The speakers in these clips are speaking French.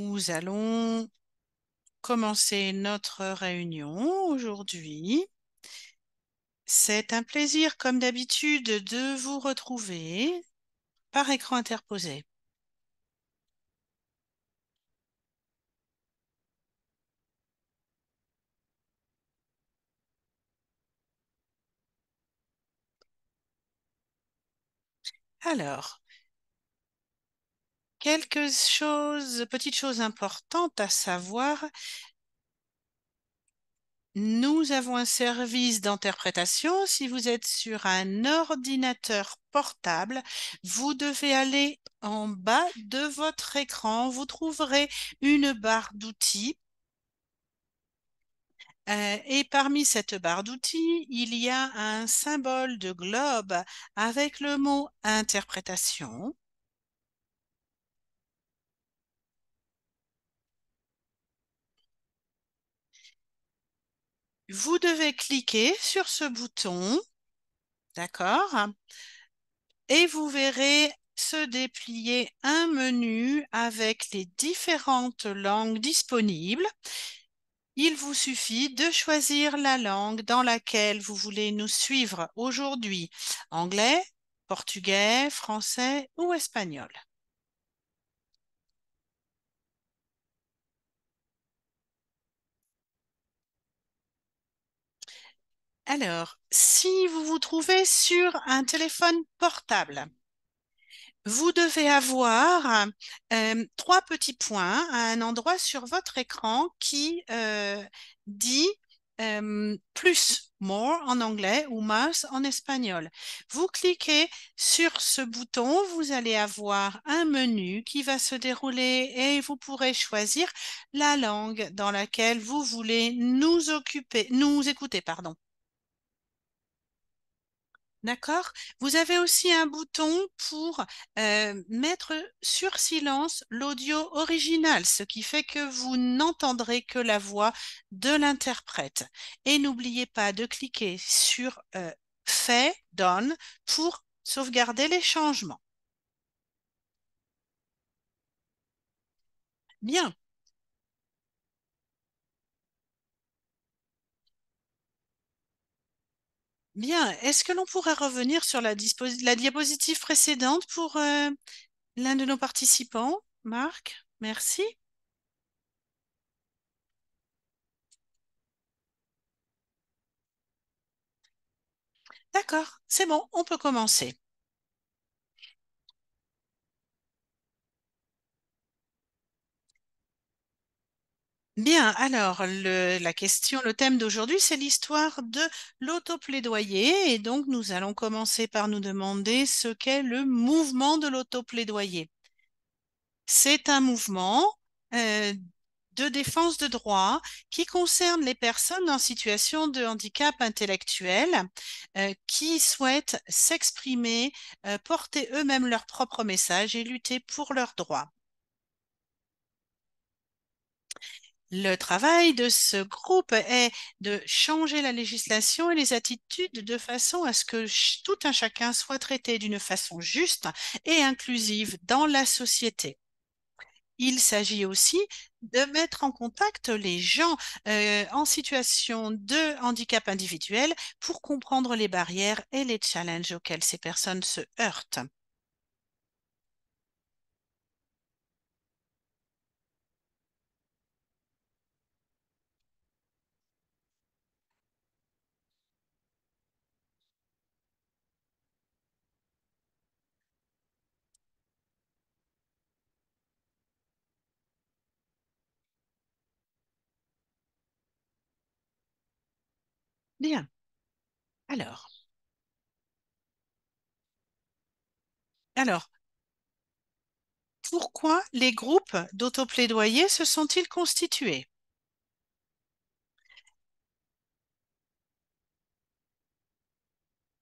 Nous allons commencer notre réunion aujourd'hui. C'est un plaisir, comme d'habitude, de vous retrouver par écran interposé. Alors, Quelques choses, petites choses importantes à savoir, nous avons un service d'interprétation. Si vous êtes sur un ordinateur portable, vous devez aller en bas de votre écran. Vous trouverez une barre d'outils. Euh, et parmi cette barre d'outils, il y a un symbole de globe avec le mot interprétation. vous devez cliquer sur ce bouton, d'accord Et vous verrez se déplier un menu avec les différentes langues disponibles. Il vous suffit de choisir la langue dans laquelle vous voulez nous suivre aujourd'hui, anglais, portugais, français ou espagnol. Alors, si vous vous trouvez sur un téléphone portable, vous devez avoir trois petits points à un endroit sur votre écran qui dit plus, more en anglais ou más en espagnol. Vous cliquez sur ce bouton, vous allez avoir un menu qui va se dérouler et vous pourrez choisir la langue dans laquelle vous voulez nous occuper, nous écouter, pardon. D'accord Vous avez aussi un bouton pour euh, mettre sur silence l'audio original, ce qui fait que vous n'entendrez que la voix de l'interprète. Et n'oubliez pas de cliquer sur euh, Fait, Done pour sauvegarder les changements. Bien. Bien, est-ce que l'on pourrait revenir sur la, diapositive précédente pour euh, l'un de nos participants, Marc Merci. D'accord, c'est bon, on peut commencer. Bien, alors le, la question, le thème d'aujourd'hui, c'est l'histoire de l'autoplaidoyer. Et donc, nous allons commencer par nous demander ce qu'est le mouvement de l'autoplaidoyer. C'est un mouvement euh, de défense de droit qui concerne les personnes en situation de handicap intellectuel euh, qui souhaitent s'exprimer, euh, porter eux-mêmes leur propre message et lutter pour leurs droits. Le travail de ce groupe est de changer la législation et les attitudes de façon à ce que tout un chacun soit traité d'une façon juste et inclusive dans la société. Il s'agit aussi de mettre en contact les gens euh, en situation de handicap individuel pour comprendre les barrières et les challenges auxquels ces personnes se heurtent. Bien. Alors. Alors, pourquoi les groupes d'autoplaidoyer se sont-ils constitués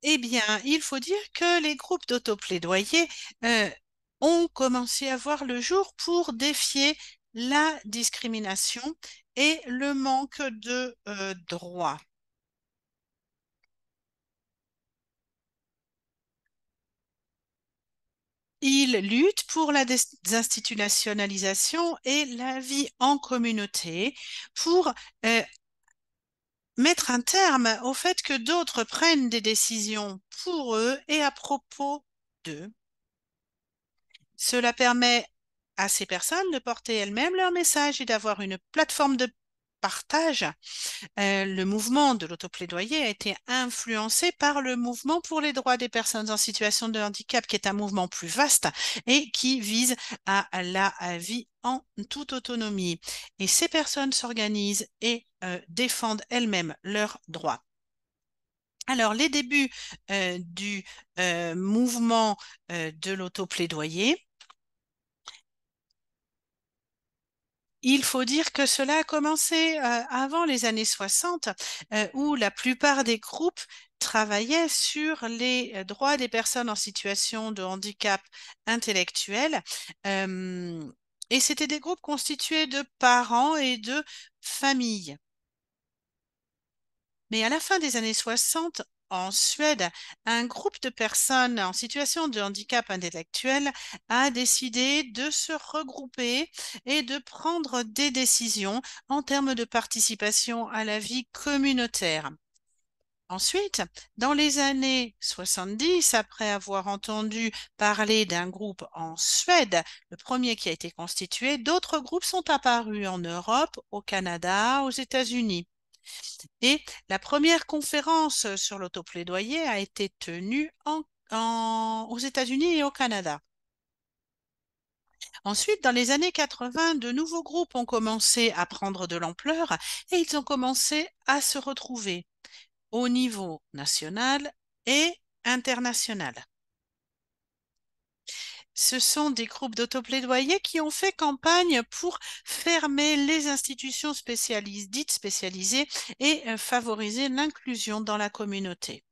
Eh bien, il faut dire que les groupes d'autoplaidoyer euh, ont commencé à voir le jour pour défier la discrimination et le manque de euh, droits. Ils lutte pour la désinstitutionnalisation et la vie en communauté pour euh, mettre un terme au fait que d'autres prennent des décisions pour eux et à propos d'eux. Cela permet à ces personnes de porter elles-mêmes leur message et d'avoir une plateforme de partage, euh, le mouvement de l'autoplaidoyer a été influencé par le mouvement pour les droits des personnes en situation de handicap, qui est un mouvement plus vaste et qui vise à la vie en toute autonomie. Et ces personnes s'organisent et euh, défendent elles-mêmes leurs droits. Alors, les débuts euh, du mouvement de l'autoplaidoyer, Il faut dire que cela a commencé euh, avant les années 60, euh, où la plupart des groupes travaillaient sur les euh, droits des personnes en situation de handicap intellectuel. et c'était des groupes constitués de parents et de familles. Mais à la fin des années 60, en Suède, un groupe de personnes en situation de handicap intellectuel a décidé de se regrouper et de prendre des décisions en termes de participation à la vie communautaire. Ensuite, dans les années 70, après avoir entendu parler d'un groupe en Suède, le premier qui a été constitué, d'autres groupes sont apparus en Europe, au Canada, aux États-Unis. Et la première conférence euh, sur l'autoplaidoyer a été tenue aux États-Unis et au Canada. Ensuite, dans les années 80, de nouveaux groupes ont commencé à prendre de l'ampleur et ils ont commencé à se retrouver au niveau national et international ce sont des groupes d'autoplaidoyers qui ont fait campagne pour fermer les institutions spécialisées, dites spécialisées et euh, favoriser l'inclusion dans la communauté.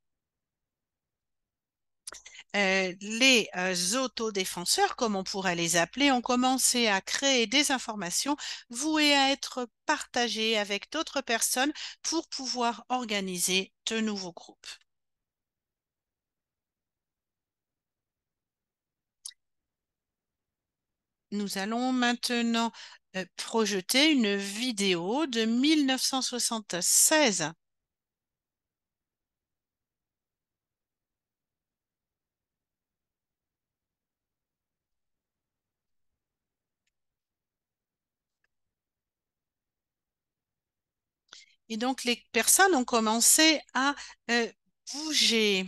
Euh, les euh, autodéfenseurs, comme on pourrait les appeler, ont commencé à créer des informations vouées à être partagées avec d'autres personnes pour pouvoir organiser de nouveaux groupes. Nous allons maintenant euh, projeter une vidéo de 1976. Et donc, les personnes ont commencé à euh, bouger.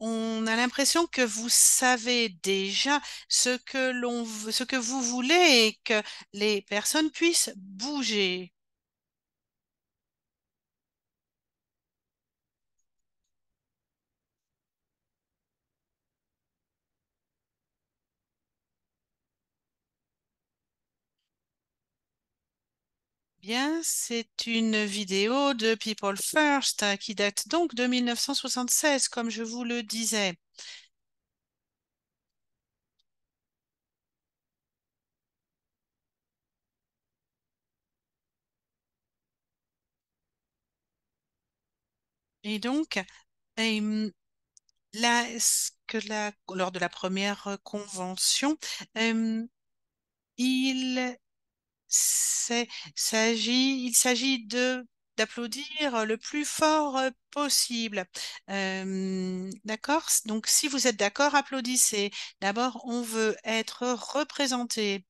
on a l'impression que vous savez déjà ce que, ce que vous voulez et que les personnes puissent bouger. c'est une vidéo de People First hein, qui date donc de 1976, comme je vous le disais. Et donc, hum, lors de la première convention, hum, il s'agit, il s'agit de d'applaudir le plus fort euh, possible. d'accord Donc, si vous êtes d'accord, applaudissez. D'abord, on veut être représenté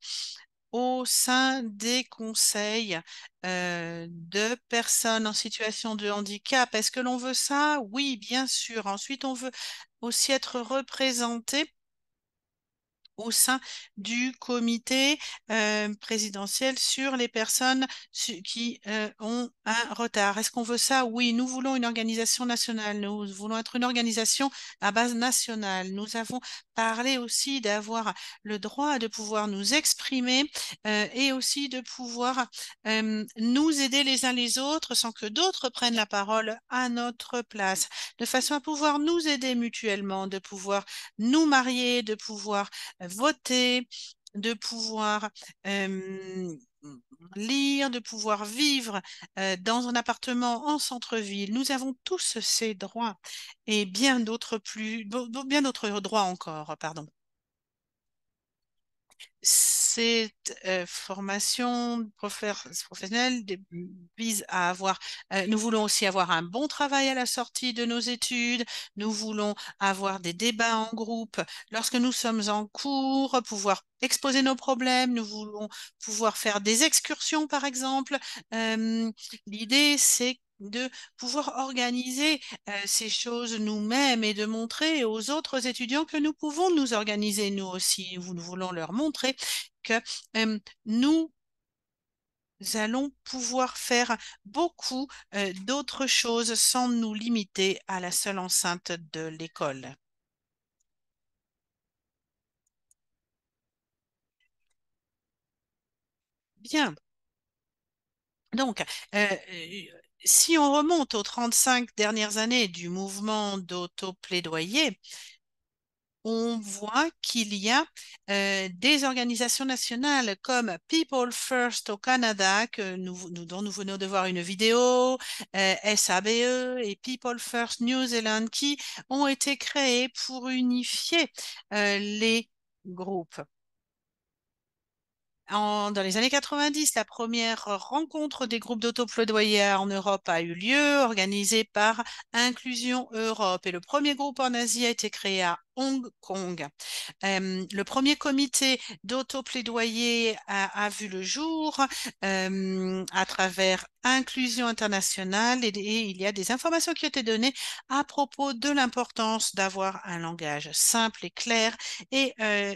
au sein des conseils euh, de personnes en situation de handicap. Est-ce que l'on veut ça Oui, bien sûr. Ensuite, on veut aussi être représenté au sein du comité euh, présidentiel sur les personnes qui euh, ont un retard. Est-ce qu'on veut ça Oui, nous voulons une organisation nationale. Nous voulons être une organisation à base nationale. Nous avons parler aussi, d'avoir le droit de pouvoir nous exprimer euh, et aussi de pouvoir nous aider les uns les autres sans que d'autres prennent la parole à notre place, de façon à pouvoir nous aider mutuellement, de pouvoir nous marier, de pouvoir voter, de pouvoir euh, Mmh. lire, de pouvoir vivre dans un appartement en centre-ville. Nous avons tous ces droits et bien d'autres plus, bien d'autres droits encore, pardon cette formation professionnelle vise à avoir, nous voulons aussi avoir un bon travail à la sortie de nos études, nous voulons avoir des débats en groupe lorsque nous sommes en cours, pouvoir exposer nos problèmes, nous voulons pouvoir faire des excursions par exemple. L'idée c'est de pouvoir organiser euh, ces choses nous-mêmes et de montrer aux autres étudiants que nous pouvons nous organiser nous aussi. Nous voulons leur montrer que euh, nous allons pouvoir faire beaucoup euh, d'autres choses sans nous limiter à la seule enceinte de l'école. Bien. Donc, si on remonte aux 35 dernières années du mouvement d'auto-plaidoyer, on voit qu'il y a euh, des organisations nationales comme People First au Canada, que dont nous venons de voir une vidéo, euh, SABE et People First New Zealand, qui ont été créées pour unifier euh, les groupes dans les années 90, la première euh, rencontre des groupes dauto en Europe a eu lieu, organisée par Inclusion Europe. Et le premier groupe en Asie a été créé à Hong Kong. Euh, le premier comité dauto a, vu le jour euh, à travers Inclusion internationale et, il y a des informations qui ont été données à propos de l'importance d'avoir un langage simple et clair et euh,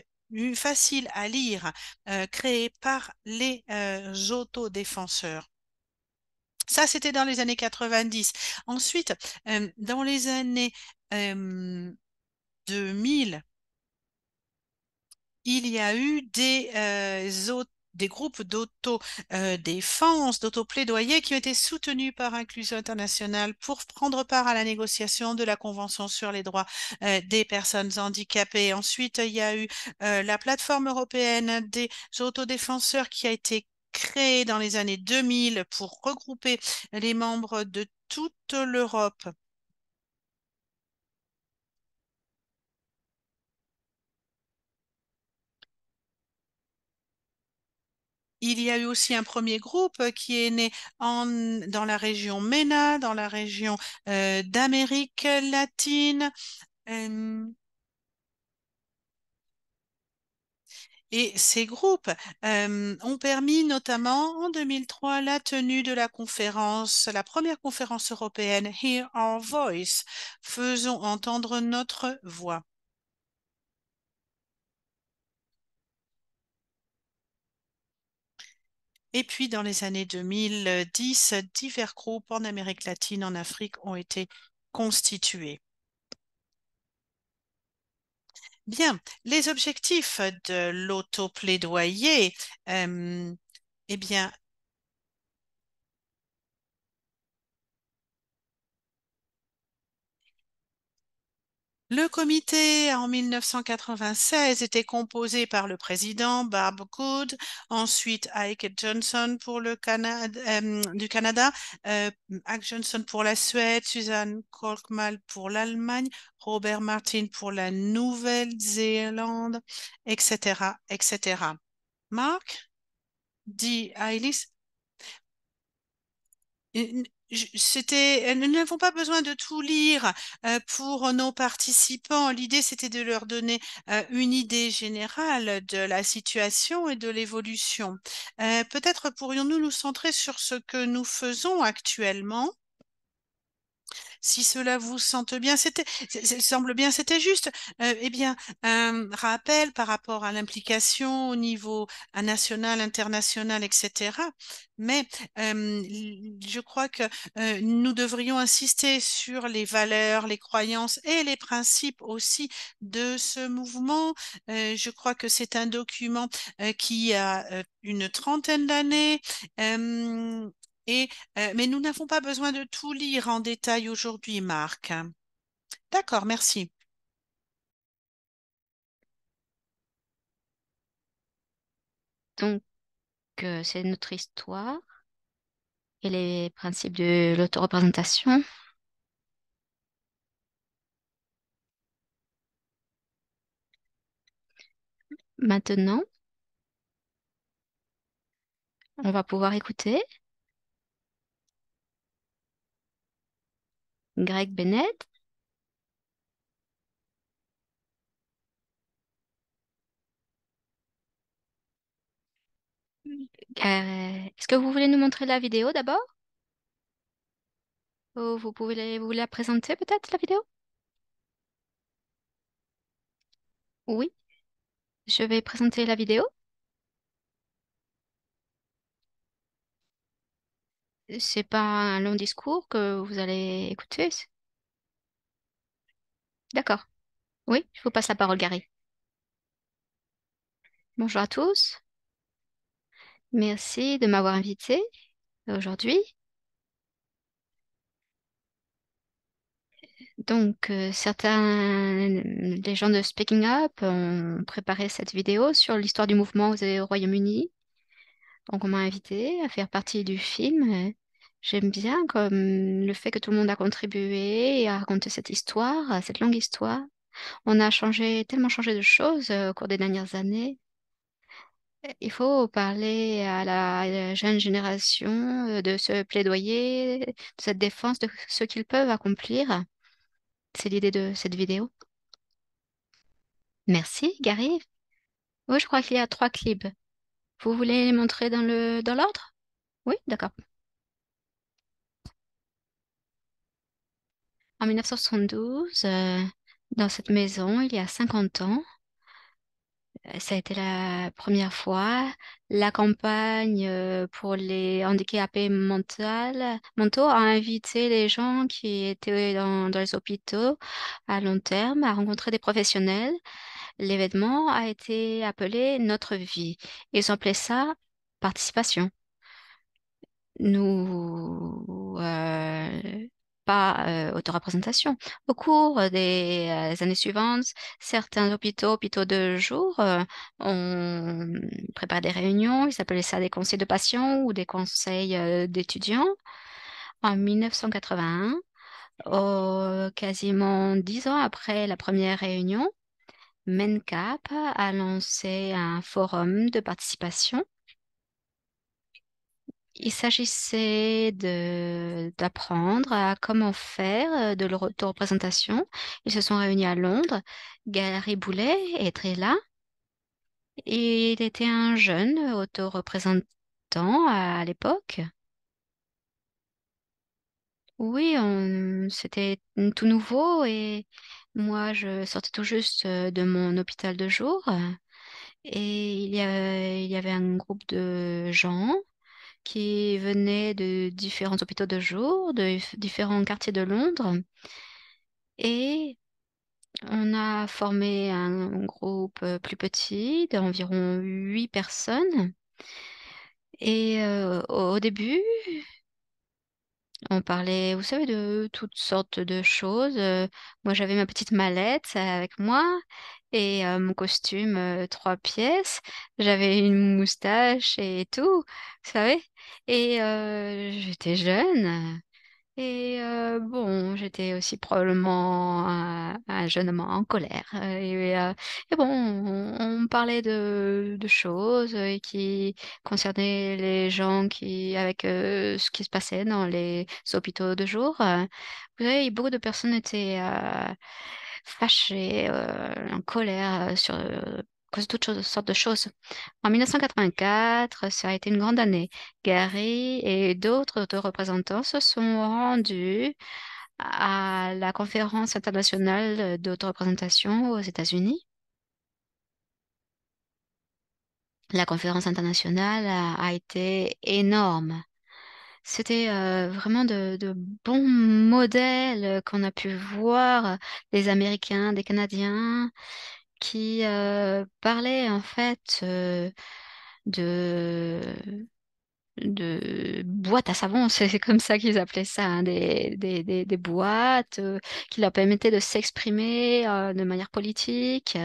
facile à lire, euh, créé par les auto euh, autodéfenseurs. Ça, c'était dans les années 90. Ensuite, euh, dans les années 2000, il y a eu des des groupes dauto euh, d'autoplaidoyer qui ont été soutenus par Inclusion Internationale pour prendre part à la négociation de la Convention sur les droits euh, des personnes handicapées. Ensuite, il y a eu euh, la plateforme européenne des autodéfenseurs qui a été créée dans les années 2000 pour regrouper les membres de toute l'Europe Il y a eu aussi un premier groupe euh, qui est né dans la région MENA, dans la région euh, d'Amérique latine. Et ces groupes ont permis notamment en 2003 la tenue de la conférence, la première conférence européenne Hear Our Voice, faisons entendre notre voix. Et puis, dans les années 2010, divers groupes en Amérique latine, en Afrique ont été constitués. Bien, les objectifs de l'autoplaidoyer, euh, eh bien, Le comité, en 1996, était composé par le président Barb Good, ensuite Ike Johnson pour le Canada, euh, du Canada, euh, Ike Johnson pour la Suède, Suzanne Korkmal pour l'Allemagne, Robert Martin pour la Nouvelle-Zélande, etc., etc. Marc, dit Ailis, c'était, euh, nous n'avons pas besoin de tout lire euh, pour nos participants. L'idée, c'était de leur donner euh, une idée générale de la situation et de l'évolution. Peut-être pourrions-nous nous centrer sur ce que nous faisons actuellement si cela vous semble bien, c'était, semble bien, c'était juste. Euh, eh bien, un rappel par rapport à l'implication au niveau national, international, etc. Mais euh, je crois que euh, nous devrions insister sur les valeurs, les croyances et les principes aussi de ce mouvement. je crois que c'est un document qui a une trentaine d'années et, euh, mais nous n'avons pas besoin de tout lire en détail aujourd'hui, Marc. D'accord, merci. Donc, euh, c'est notre histoire et les principes de l'autoreprésentation. Maintenant, on va pouvoir écouter Greg Bennett. Euh, est-ce que vous voulez nous montrer la vidéo d'abord? Ou vous pouvez vous la présenter peut-être, la vidéo? Oui, je vais présenter la vidéo. C'est pas un long discours que vous allez écouter. D'accord. Oui, je vous passe la parole, Gary. Bonjour à tous. Merci de m'avoir invité aujourd'hui. Donc, euh, certains, des gens de Speaking Up ont préparé cette vidéo sur l'histoire du mouvement au Royaume-Uni. Donc on m'a invité à faire partie du film. Euh, j'aime bien comme le fait que tout le monde a contribué à raconter cette histoire, euh, cette longue histoire. On a changé, tellement changé de choses euh, au cours des dernières années. Il faut parler à la jeune génération de ce plaidoyer, de cette défense, de ce qu'ils peuvent accomplir. C'est l'idée de cette vidéo. Merci, Gary. Oui, je crois qu'il y a trois clips. Vous voulez les montrer dans l'ordre Oui, d'accord. En 1972, euh, dans cette maison, il y a 50 ans, euh, ça a été la première fois, la campagne euh, pour les handicapés mentaux, a invité les gens qui étaient dans les hôpitaux à long terme à rencontrer des professionnels l'événement a été appelé Notre vie. Ils ont appelé ça participation. Nous, euh, pas euh, représentation. Au cours euh, des, euh, années suivantes, certains hôpitaux, hôpitaux de jour, ont préparé des réunions, ils appelaient ça des conseils de patients ou des conseils d'étudiants. En 1981, quasiment dix ans après la première réunion, MenCap a lancé un forum de participation. Il s'agissait d'apprendre à comment faire euh, de l'auto-représentation. Ils se sont réunis à Londres. Galerie Boulet était là. il était un jeune auto-représentant à l'époque. Oui, c'était tout nouveau et moi, je sortais tout juste de mon hôpital de jour et il y avait, un groupe de gens qui venaient de différents hôpitaux de jour, de différents quartiers de Londres. Et on a formé un groupe plus petit d'environ huit personnes. Et au début, on parlait, vous savez, de toutes sortes de choses. Euh, moi, j'avais ma petite mallette avec moi et euh, mon costume euh, trois pièces. J'avais une moustache et tout, vous savez. Et j'étais jeune. Et euh, bon, j'étais aussi probablement un jeune homme en colère, euh, euh, et bon, on parlait de choses, qui concernaient les gens qui avec, ce qui se passait dans les hôpitaux de jour, Vous savez, beaucoup de personnes étaient, fâchées, en colère, sur, toutes sortes de choses. En 1984, ça a été une grande année. Gary et d'autres représentants se sont rendus à la conférence internationale d'autoreprésentation aux États-Unis. La conférence internationale a, été énorme. C'était euh, vraiment de, de, bons modèles qu'on a pu voir, des Américains, des Canadiens, qui euh, parlaient en fait euh, de boîtes à savon, c'est comme ça qu'ils appelaient ça, hein, des, des, boîtes euh, qui leur permettaient de s'exprimer de manière politique.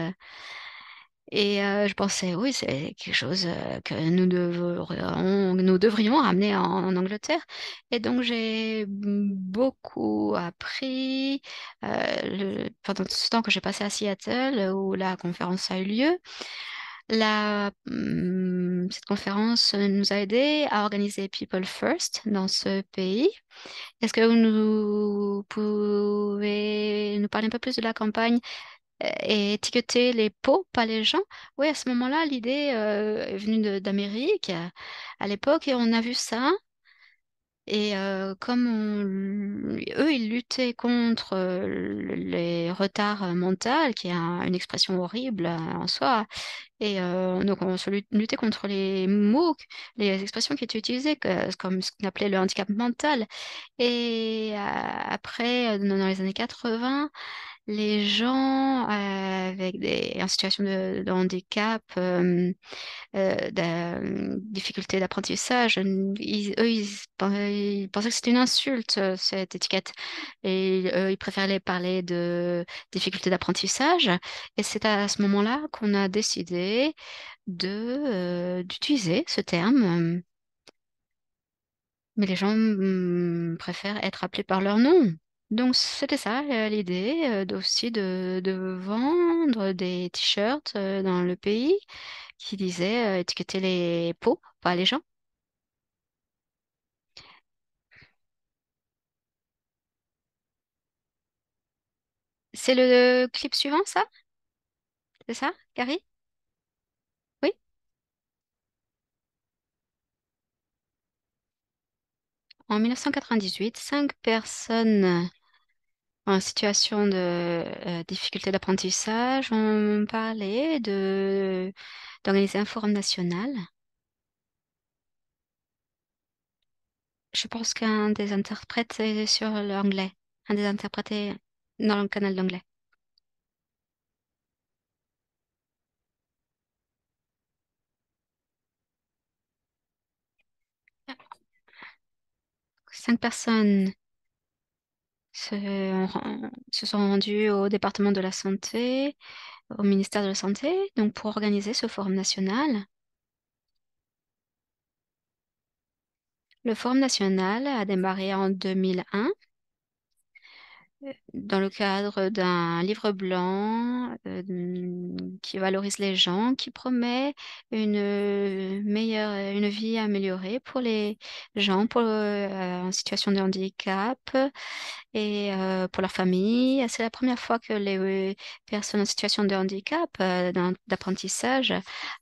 Et je pensais, oui, c'est quelque chose que nous, devrions, nous devrions ramener en, Angleterre. Et donc, j'ai beaucoup appris pendant tout ce temps que j'ai passé à Seattle, où la conférence a eu lieu. La, mmh, cette conférence nous a aidé à organiser People First dans ce pays. Est-ce que vous pouvez nous parler un peu plus de la campagne et étiqueter les peaux, pas les gens. Oui, à ce moment-là, l'idée euh, est venue d'Amérique à l'époque et on a vu ça. Et euh, comme eux, ils luttaient contre euh, les retards mentaux, qui est une expression horrible en soi, et donc on se luttait contre les mots, les expressions qui étaient utilisées, comme ce qu'on appelait le handicap mental. Et après, dans les années 80, les gens euh, avec des, en situation de, handicap, euh, euh, de, difficulté d'apprentissage, ils, eux, ils, pensaient que c'était une insulte, cette étiquette. Et eux, ils préféraient parler de difficultés d'apprentissage. Et c'est à ce moment-là qu'on a décidé d'utiliser ce terme. Mais les gens mm, préfèrent être appelés par leur nom. Donc c'était ça euh, l'idée euh, aussi de, vendre des t-shirts euh, dans le pays qui disaient étiqueter les pots, pas les gens. C'est le clip suivant, ça? C'est ça, Carrie? Oui? En 1998, cinq personnes en situation de euh, difficulté d'apprentissage, on parlait de d'organiser un forum national. Je pense qu'un des interprètes est sur l'anglais, un des interprétés dans le canal d'anglais. Cinq personnes se, sont rendus au département de la santé, au ministère de la santé, donc pour organiser ce forum national. Le forum national a démarré en 2001 dans le cadre d'un livre blanc euh, mm, qui valorise les gens, qui promet une euh, meilleure, euh, une vie améliorée pour les gens pour, en situation de handicap et pour leur famille. C'est la première fois que les personnes en situation de handicap d'apprentissage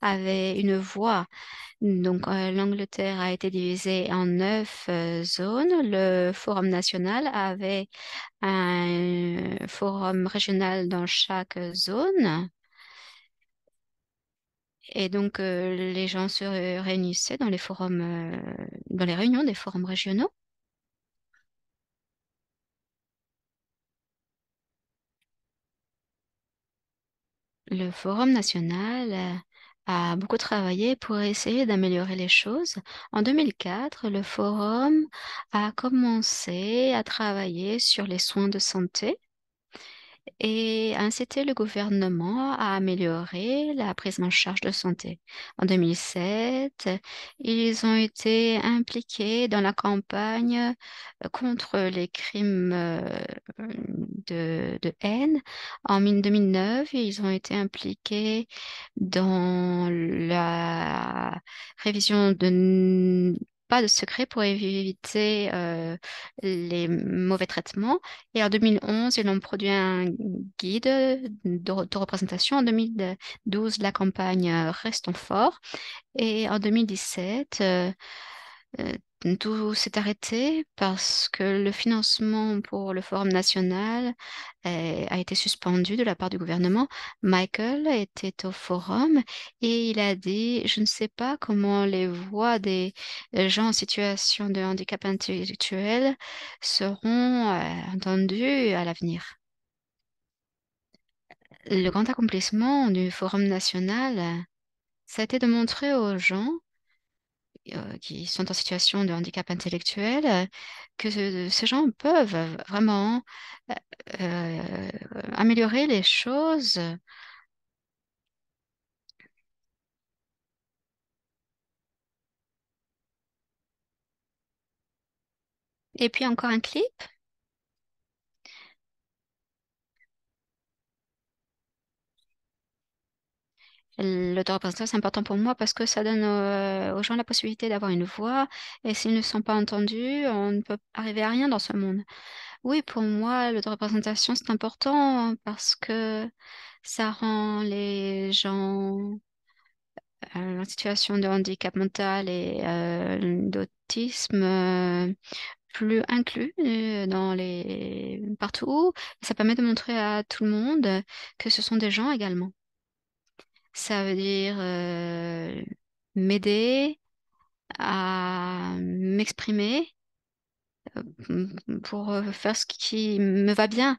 avaient une voix. Donc, l'Angleterre a été divisée en neuf zones. Le Forum national avait un forum régional dans chaque zone. Et donc, euh, les gens se réunissaient dans les forums, euh, dans les réunions des forums régionaux. Le forum national euh, a beaucoup travaillé pour essayer d'améliorer les choses. En 2004, le forum a commencé à travailler sur les soins de santé et inciter le gouvernement à améliorer la prise en charge de santé. En 2007, ils ont été impliqués dans la campagne euh, contre les crimes euh, de, de haine. En 2009, ils ont été impliqués dans la révision de pas de secret pour éviter euh, les mauvais traitements. Et en 2011, ils ont produit un guide de, représentation. En 2012, la campagne euh, Restons forts. Et en 2017, tout euh, s'est arrêté parce que le financement pour le Forum national euh, a été suspendu de la part du gouvernement. Michael était au forum et il a dit, je ne sais pas comment les voix des euh, gens en situation de handicap intellectuel seront entendues à l'avenir. Le grand accomplissement du Forum national, ça a été de montrer aux gens euh, qui sont en situation de handicap intellectuel, euh, que ces gens peuvent vraiment euh, améliorer les choses. Et puis encore un clip. L'autoreprésentation, c'est important pour moi parce que ça donne euh, aux, gens la possibilité d'avoir une voix et s'ils ne sont pas entendus, on ne peut arriver à rien dans ce monde. Oui, pour moi, l'autoreprésentation, c'est important parce que ça rend les gens euh, en situation de handicap mental et euh, d'autisme plus inclus dans les partout. Ça permet de montrer à tout le monde que ce sont des gens également. Ça veut dire euh, m'aider à m'exprimer euh, pour euh, faire ce qui me va bien.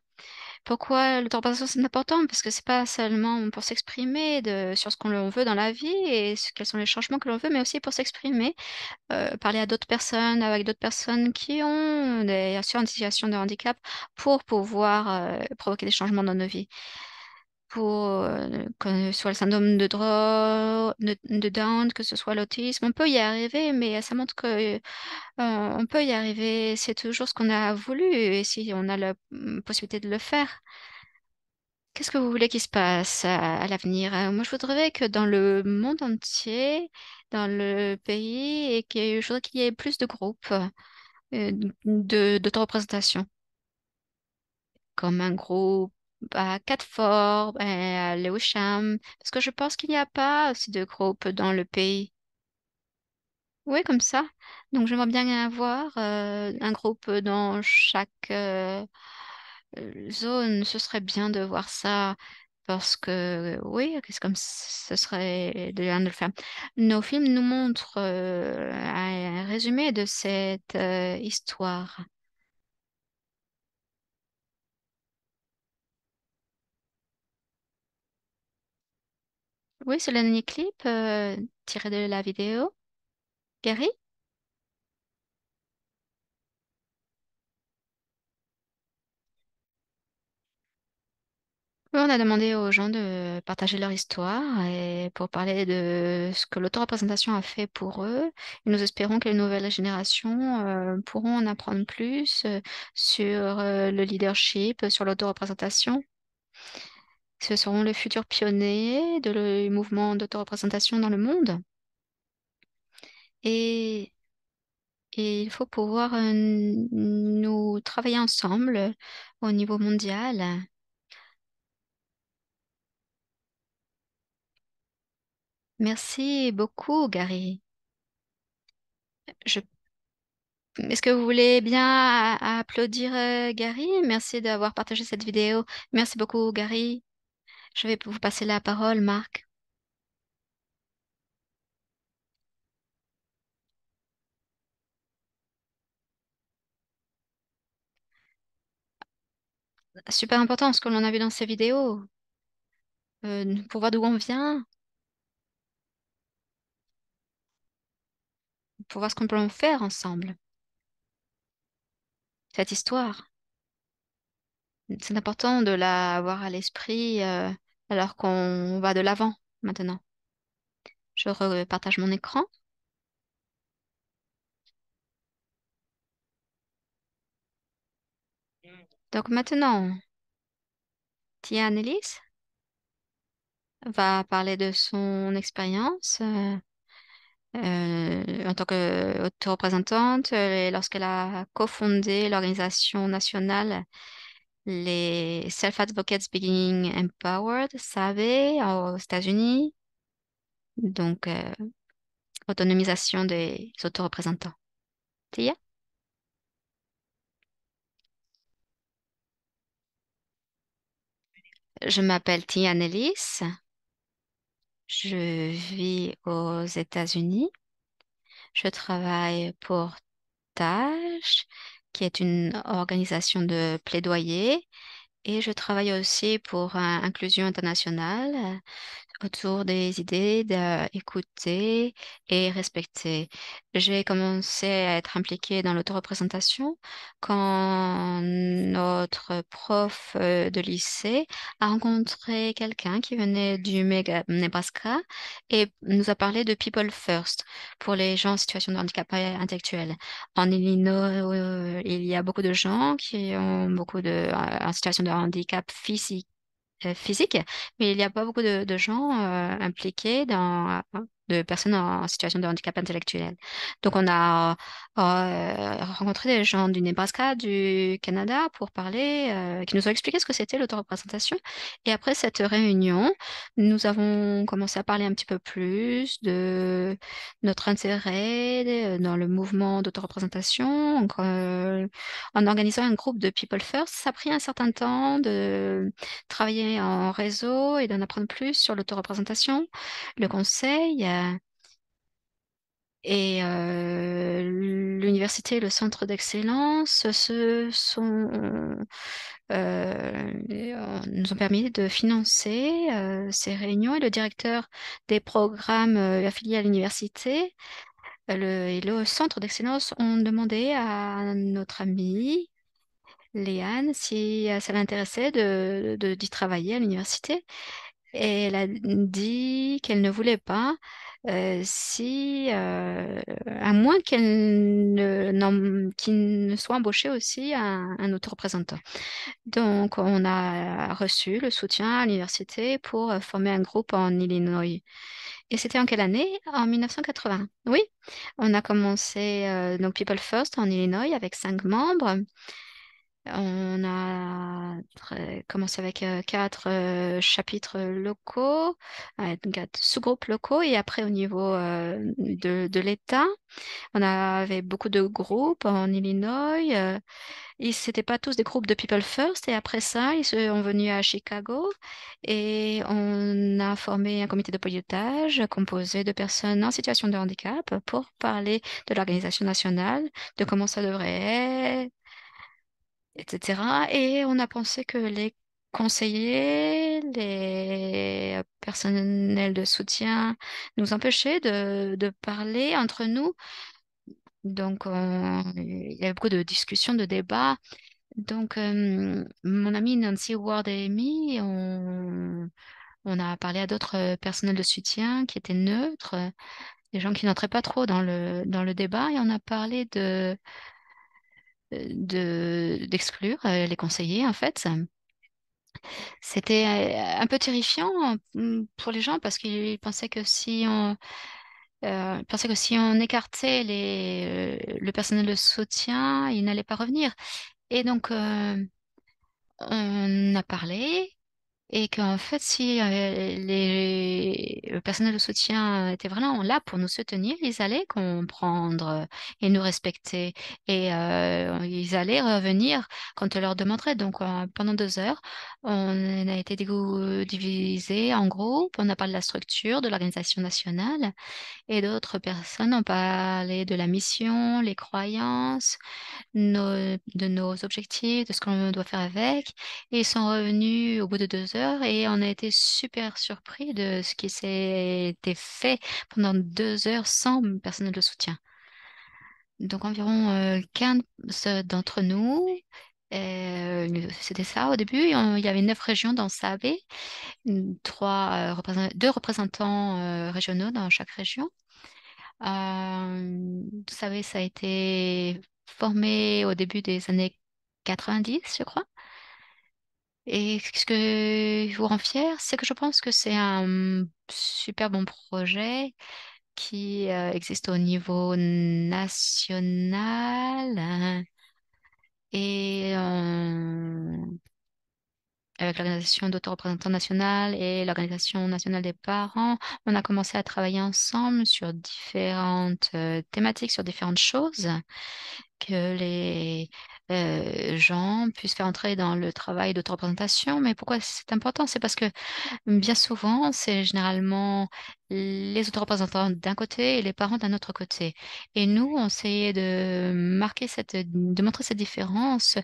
Pourquoi le passé c'est important Parce que c'est pas seulement pour s'exprimer sur ce qu'on veut dans la vie et quels sont les changements que l'on veut, mais aussi pour s'exprimer, parler à d'autres personnes, avec d'autres personnes qui ont des situations de handicap pour pouvoir provoquer des changements dans nos vies pour euh, que ce soit le syndrome de, de Down, que ce soit l'autisme, on peut y arriver, mais ça montre que euh, on peut y arriver. C'est toujours ce qu'on a voulu et si on a la mm, possibilité de le faire. Qu'est-ce que vous voulez qu'il se passe à, l'avenir euh, Moi, je voudrais que dans le monde entier, dans le pays, et que, je voudrais qu'il y ait plus de groupes de, de représentation comme un groupe bah, Catford, à ben, Lewisham, parce que je pense qu'il n'y a pas aussi de groupes dans le pays. Oui, comme ça. Donc j'aimerais bien avoir euh, un groupe dans chaque euh, euh, zone. Ce serait bien de voir ça. Parce que oui, comme ce serait de le faire. Nos films nous montrent un résumé de cette histoire. Oui, c'est le dernier clip euh, tiré de la vidéo. Gary? Oui, On a demandé aux gens de partager leur histoire et pour parler de ce que l'autoreprésentation a fait pour eux. nous espérons que les nouvelles générations euh, pourront en apprendre plus euh, sur le leadership, sur l'autoreprésentation. Ce seront les futurs pionniers du mouvement d'autoreprésentation dans le monde. Et, il faut pouvoir euh, nous travailler ensemble au niveau mondial. Merci beaucoup, Gary. Je... Est-ce que vous voulez bien applaudir euh, Gary Merci d'avoir partagé cette vidéo. Merci beaucoup, Gary. Je vais vous passer la parole, Marc. Super important ce que l'on a vu dans ces vidéos. Euh, pour voir d'où on vient, pour voir ce qu'on peut en faire ensemble. Cette histoire. C'est important de l'avoir à l'esprit euh, alors qu'on va de l'avant maintenant. Je repartage mon écran. Donc maintenant, Tia va parler de son expérience euh, euh, en tant que représentante lorsqu'elle a cofondé l'Organisation nationale les Self-Advocates Beginning Empowered, SAVE, aux États-Unis, donc euh, autonomisation des auto-représentants. Tia Je m'appelle Tia Nellis. Je vis aux États-Unis. Je travaille pour Tâche qui est une organisation de plaidoyer. Et je travaille aussi pour euh, Inclusion Internationale autour des idées d'écouter et respecter. J'ai commencé à être impliquée dans l'autoreprésentation quand notre prof euh, de lycée a rencontré quelqu'un qui venait du Nebraska et nous a parlé de People First pour les gens en situation de handicap euh, intellectuel. En Illinois, euh, il y a beaucoup de gens qui ont beaucoup de, en situation de handicap physique euh, physique, mais il n'y a pas beaucoup de, gens euh, impliqués dans de personnes en situation de handicap intellectuel. Donc on a euh, rencontrer des gens du Nebraska, du Canada, pour parler, euh, qui nous ont expliqué ce que c'était l'autoreprésentation. Et après cette réunion, nous avons commencé à parler un petit peu plus de notre intérêt euh, dans le mouvement d'autoreprésentation. Euh, en organisant un groupe de People First, ça a pris un certain temps de travailler en réseau et d'en apprendre plus sur l'autoreprésentation, le conseil euh, et euh, l'université et le centre d'excellence euh, nous ont permis de financer euh, ces réunions et le directeur des programmes affiliés à l'université et le centre d'excellence ont demandé à notre amie Léane si ça l'intéressait d'y travailler à l'université. Et elle a dit qu'elle ne voulait pas euh, si, euh, à moins qu'elle ne, qu'il ne soit embauché aussi un, un autre représentant. Donc, on a reçu le soutien à l'université pour euh, former un groupe en Illinois. Et c'était en quelle année En 1980. Oui, on a commencé donc People First en Illinois avec cinq membres. On a commencé avec euh, quatre euh, chapitres locaux, euh, quatre sous-groupes locaux, et après au niveau de, l'État, on avait beaucoup de groupes en Illinois. Ils n'étaient pas tous des groupes de People First, et après ça, ils sont venus à Chicago, et on a formé un comité de pilotage composé de personnes en situation de handicap pour parler de l'organisation nationale, de comment ça devrait être, etc. Et on a pensé que les conseillers, les personnels de soutien nous empêchaient de, de parler entre nous. Donc, il y avait beaucoup de discussions, de débats. Donc, euh, mon ami Nancy Ward et Amy, on, on a parlé à d'autres personnels de soutien qui étaient neutres, des gens qui n'entraient pas trop dans le, dans le débat, et on a parlé de, euh, d'exclure euh, les conseillers, en fait. C'était euh, un peu terrifiant mmh, pour les gens parce qu'ils pensaient que si on, que si on écartait les, le personnel de soutien, ils n'allaient pas revenir. Et donc, on a parlé et qu'en fait, si euh, les, le personnel de soutien euh, était vraiment là pour nous soutenir, ils allaient comprendre euh, et nous respecter. Et ils allaient revenir quand on leur demanderait. Donc, pendant deux heures, on a été divisé en groupes. On a parlé de la structure, de l'organisation nationale. Et d'autres personnes ont parlé de la mission, les croyances, de nos objectifs, de ce qu'on doit faire avec. Et ils sont revenus au bout de deux heures et on a été super surpris de ce qui s'est été fait pendant deux heures sans personnel de soutien. Donc environ 15 euh, d'entre nous, euh, c'était ça au début, il y avait neuf régions dans Sabé, trois, euh, deux représentants régionaux dans chaque région. vous savez, ça a été formé au début des années 90, je crois. Et ce que vous rend fier, c'est que je pense que c'est un super bon projet qui euh, existe au niveau national. Et euh, avec l'organisation d'autoreprésentants nationales et l'organisation nationale des parents, on a commencé à travailler ensemble sur différentes euh, thématiques, sur différentes choses que les euh, gens puissent faire entrer dans le travail d'autoreprésentation. Mais pourquoi c'est important C'est parce que bien souvent, c'est généralement les autoreprésentants d'un côté et les parents d'un autre côté. Et nous, on essayait de marquer cette, de montrer cette différence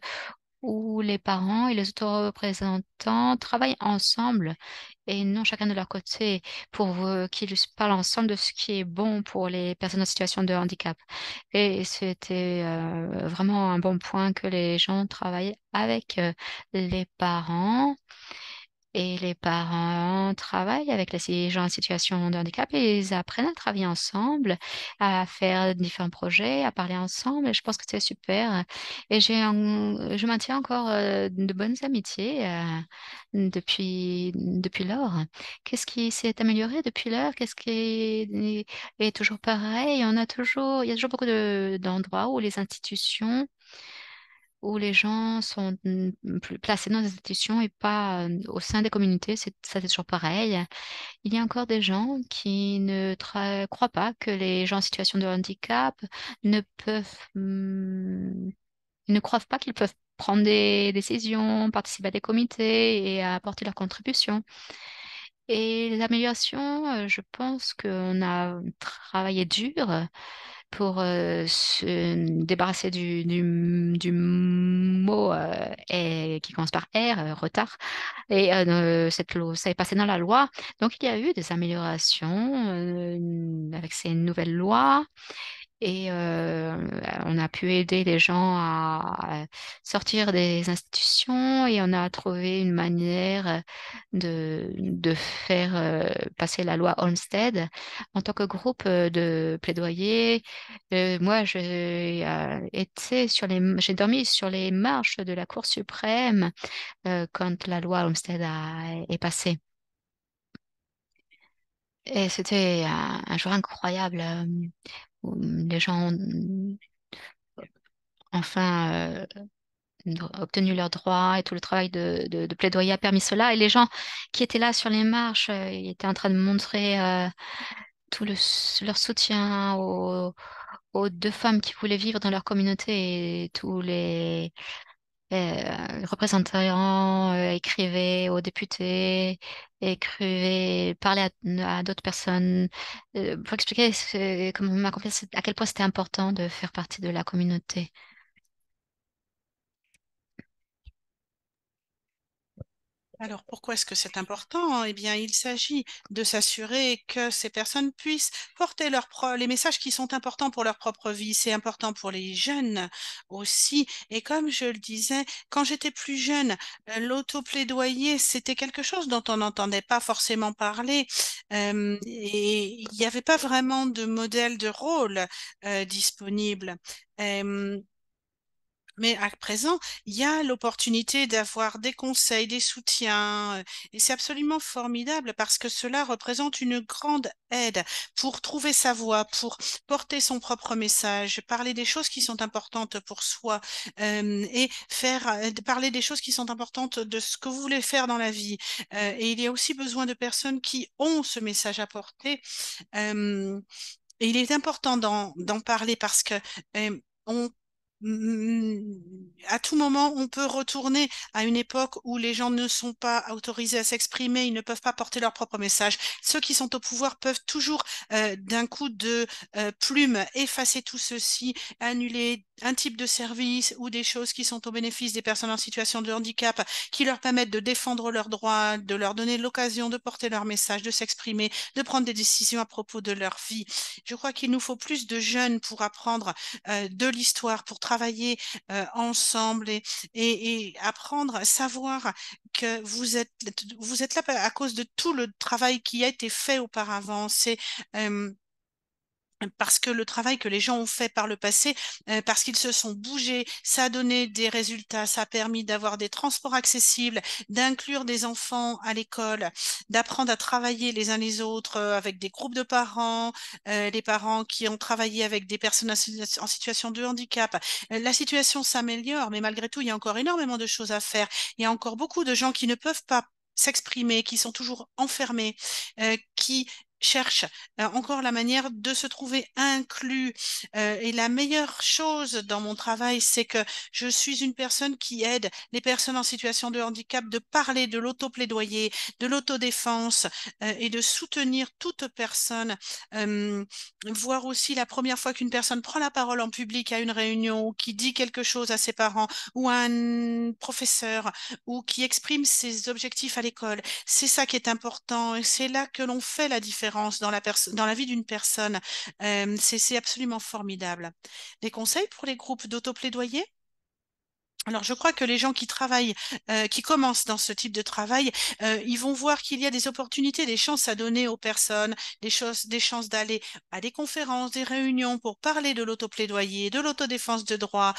où les parents et les auto-représentants travaillent ensemble et non chacun de leur côté pour qu'ils parlent ensemble de ce qui est bon pour les personnes en situation de handicap. Et c'était euh, vraiment un bon point que les gens travaillent avec euh, les parents et les parents travaillent avec les gens en situation de handicap et ils apprennent à travailler ensemble, à faire différents projets, à parler ensemble. Et je pense que c'est super. Et j'ai je maintiens encore euh, de bonnes amitiés euh, depuis, depuis lors. Qu'est-ce qui s'est amélioré depuis lors Qu'est-ce qui est, toujours pareil On a toujours... Il y a toujours beaucoup d'endroits où les institutions où les gens sont placés dans des institutions et pas euh, au sein des communautés, c'est, ça c'est toujours pareil. Il y a encore des gens qui ne croient pas que les gens en situation de handicap ne peuvent, hmm, ne croient pas qu'ils peuvent prendre des décisions, participer à des comités et apporter leur contribution. Et l'amélioration, euh, je pense qu'on a travaillé dur pour euh, se débarrasser du, du, mot euh, qui commence par R, euh, retard. Et cette loi, ça est passé dans la loi. Donc il y a eu des améliorations avec ces nouvelles lois. Et euh, on a pu aider les gens à sortir des institutions et on a trouvé une manière de, faire euh, passer la loi Olmsted. En tant que groupe euh, de plaidoyer, moi, j'ai dormi sur les marches de la Cour suprême quand la loi Olmsted est passée. Et c'était un, jour incroyable. Mm, les gens ont mm, enfin euh, obtenu leurs droits et tout le travail de, plaidoyer a permis cela. Et les gens qui étaient là sur les marches, euh, étaient en train de montrer euh, tout le, leur soutien aux, deux femmes qui voulaient vivre dans leur communauté et tous les représentants écrivaient aux députés écrivez, parler à, à d'autres personnes euh, pour expliquer ma à quel point c'était important de faire partie de la communauté. Alors pourquoi est-ce que c'est important hein? Eh bien, il s'agit de s'assurer que ces personnes puissent porter leurs les messages qui sont importants pour leur propre vie. C'est important pour les jeunes aussi. Et comme je le disais, quand j'étais plus jeune, euh, l'autoplaidoyer, c'était quelque chose dont on n'entendait pas forcément parler. et il n'y avait pas vraiment de modèle de rôle euh, disponible. Mais à présent, il y a l'opportunité d'avoir des conseils, des soutiens, euh, et c'est absolument formidable parce que cela représente une grande aide pour trouver sa voie, pour porter son propre message, parler des choses qui sont importantes pour soi euh, et faire euh, parler des choses qui sont importantes de ce que vous voulez faire dans la vie. et il y a aussi besoin de personnes qui ont ce message à porter. et il est important d'en parler parce que on à tout moment, on peut retourner à une époque où les gens ne sont pas autorisés à s'exprimer, ils ne peuvent pas porter leur propre message. Ceux qui sont au pouvoir peuvent toujours, euh, d'un coup de euh, plume, effacer tout ceci, annuler un type de service ou des choses qui sont au bénéfice des personnes en situation de handicap, qui leur permettent de défendre leurs droits, de leur donner l'occasion de porter leur message, de s'exprimer, de prendre des décisions à propos de leur vie. Je crois qu'il nous faut plus de jeunes pour apprendre euh, de l'histoire, pour travailler travailler ensemble et, et, apprendre savoir que vous êtes, vous êtes là bah, à cause de tout le travail qui a été fait auparavant. C'est parce que le travail que les gens ont fait par le passé, euh, parce qu'ils se sont bougés, ça a donné des résultats, ça a permis d'avoir des transports accessibles, d'inclure des enfants à l'école, d'apprendre à travailler les uns les autres euh, avec des groupes de parents, euh, les parents qui ont travaillé avec des personnes en situation de handicap. la situation s'améliore, mais malgré tout, il y a encore énormément de choses à faire. Il y a encore beaucoup de gens qui ne peuvent pas s'exprimer, qui sont toujours enfermés, qui cherche euh, encore la manière de se trouver inclus. Euh, et la meilleure chose dans mon travail, c'est que je suis une personne qui aide les personnes en situation de handicap de parler de l'autoplaidoyer, de l'autodéfense euh, et de soutenir toute personne. voir aussi la première fois qu'une personne prend la parole en public à une réunion ou qui dit quelque chose à ses parents ou à un professeur ou qui exprime ses objectifs à l'école. C'est ça qui est important et c'est là que l'on fait la différence dans la, vie d'une personne. Euh, c'est absolument formidable. Des conseils pour les groupes d'autoplaidoyer alors je crois que les gens qui travaillent, euh, qui commencent dans ce type de travail, euh, ils vont voir qu'il y a des opportunités, des chances à donner aux personnes, des choses, des chances d'aller à des conférences, des réunions pour parler de l'autoplaidoyer, de l'autodéfense de droit,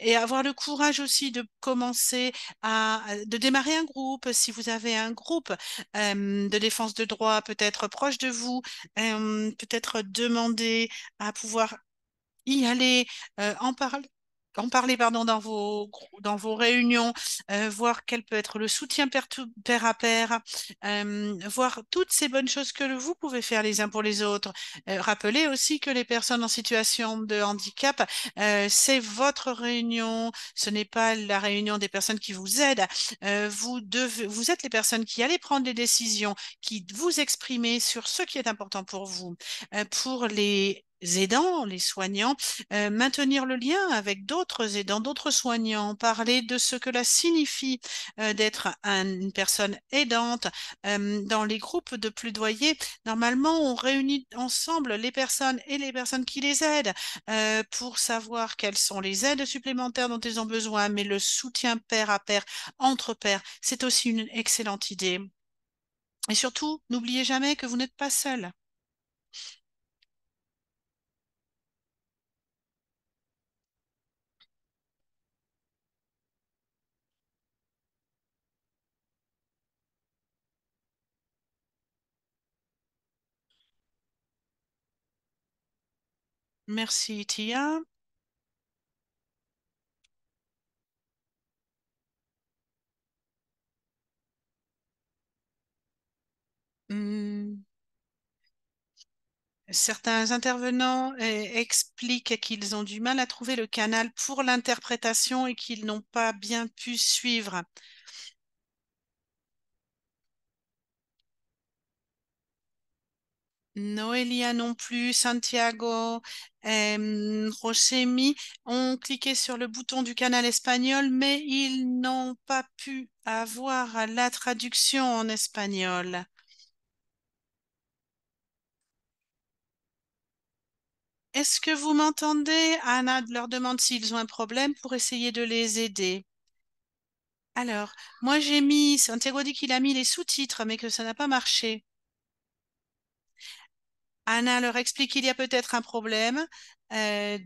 et avoir le courage aussi de commencer à, de démarrer un groupe. Si vous avez un groupe de défense de droit, peut-être proche de vous, peut-être demander à pouvoir y aller, euh, en parler en parler pardon, dans, vos, dans vos réunions, euh, voir quel peut être le soutien pair, à pair, euh, voir toutes ces bonnes choses que vous pouvez faire les uns pour les autres. Euh, rappelez aussi que les personnes en situation de handicap, c'est votre réunion, ce n'est pas la réunion des personnes qui vous aident. vous, vous êtes les personnes qui allez prendre les décisions, qui vous exprimez sur ce qui est important pour vous. pour les aidants, les soignants, euh, maintenir le lien avec d'autres aidants, d'autres soignants, parler de ce que cela signifie euh, d'être une personne aidante. Euh, dans les groupes de plaidoyer, normalement, on réunit ensemble les personnes et les personnes qui les aident pour savoir quelles sont les aides supplémentaires dont ils ont besoin, mais le soutien père à pair, entre pairs, c'est aussi une excellente idée. Et surtout, n'oubliez jamais que vous n'êtes pas seul. Merci, Tia. Hmm. Certains intervenants eh, expliquent qu'ils ont du mal à trouver le canal pour l'interprétation et qu'ils n'ont pas bien pu suivre. Noelia non plus, Santiago, et euh, Rochemi ont cliqué sur le bouton du canal espagnol, mais ils n'ont pas pu avoir la traduction en espagnol. Est-ce que vous m'entendez? Anna leur demande s'ils ont un problème pour essayer de les aider. Alors, moi j'ai mis, Santiago dit qu'il a mis les sous-titres, mais que ça n'a pas marché. Anna leur explique qu'il y a peut-être un problème euh,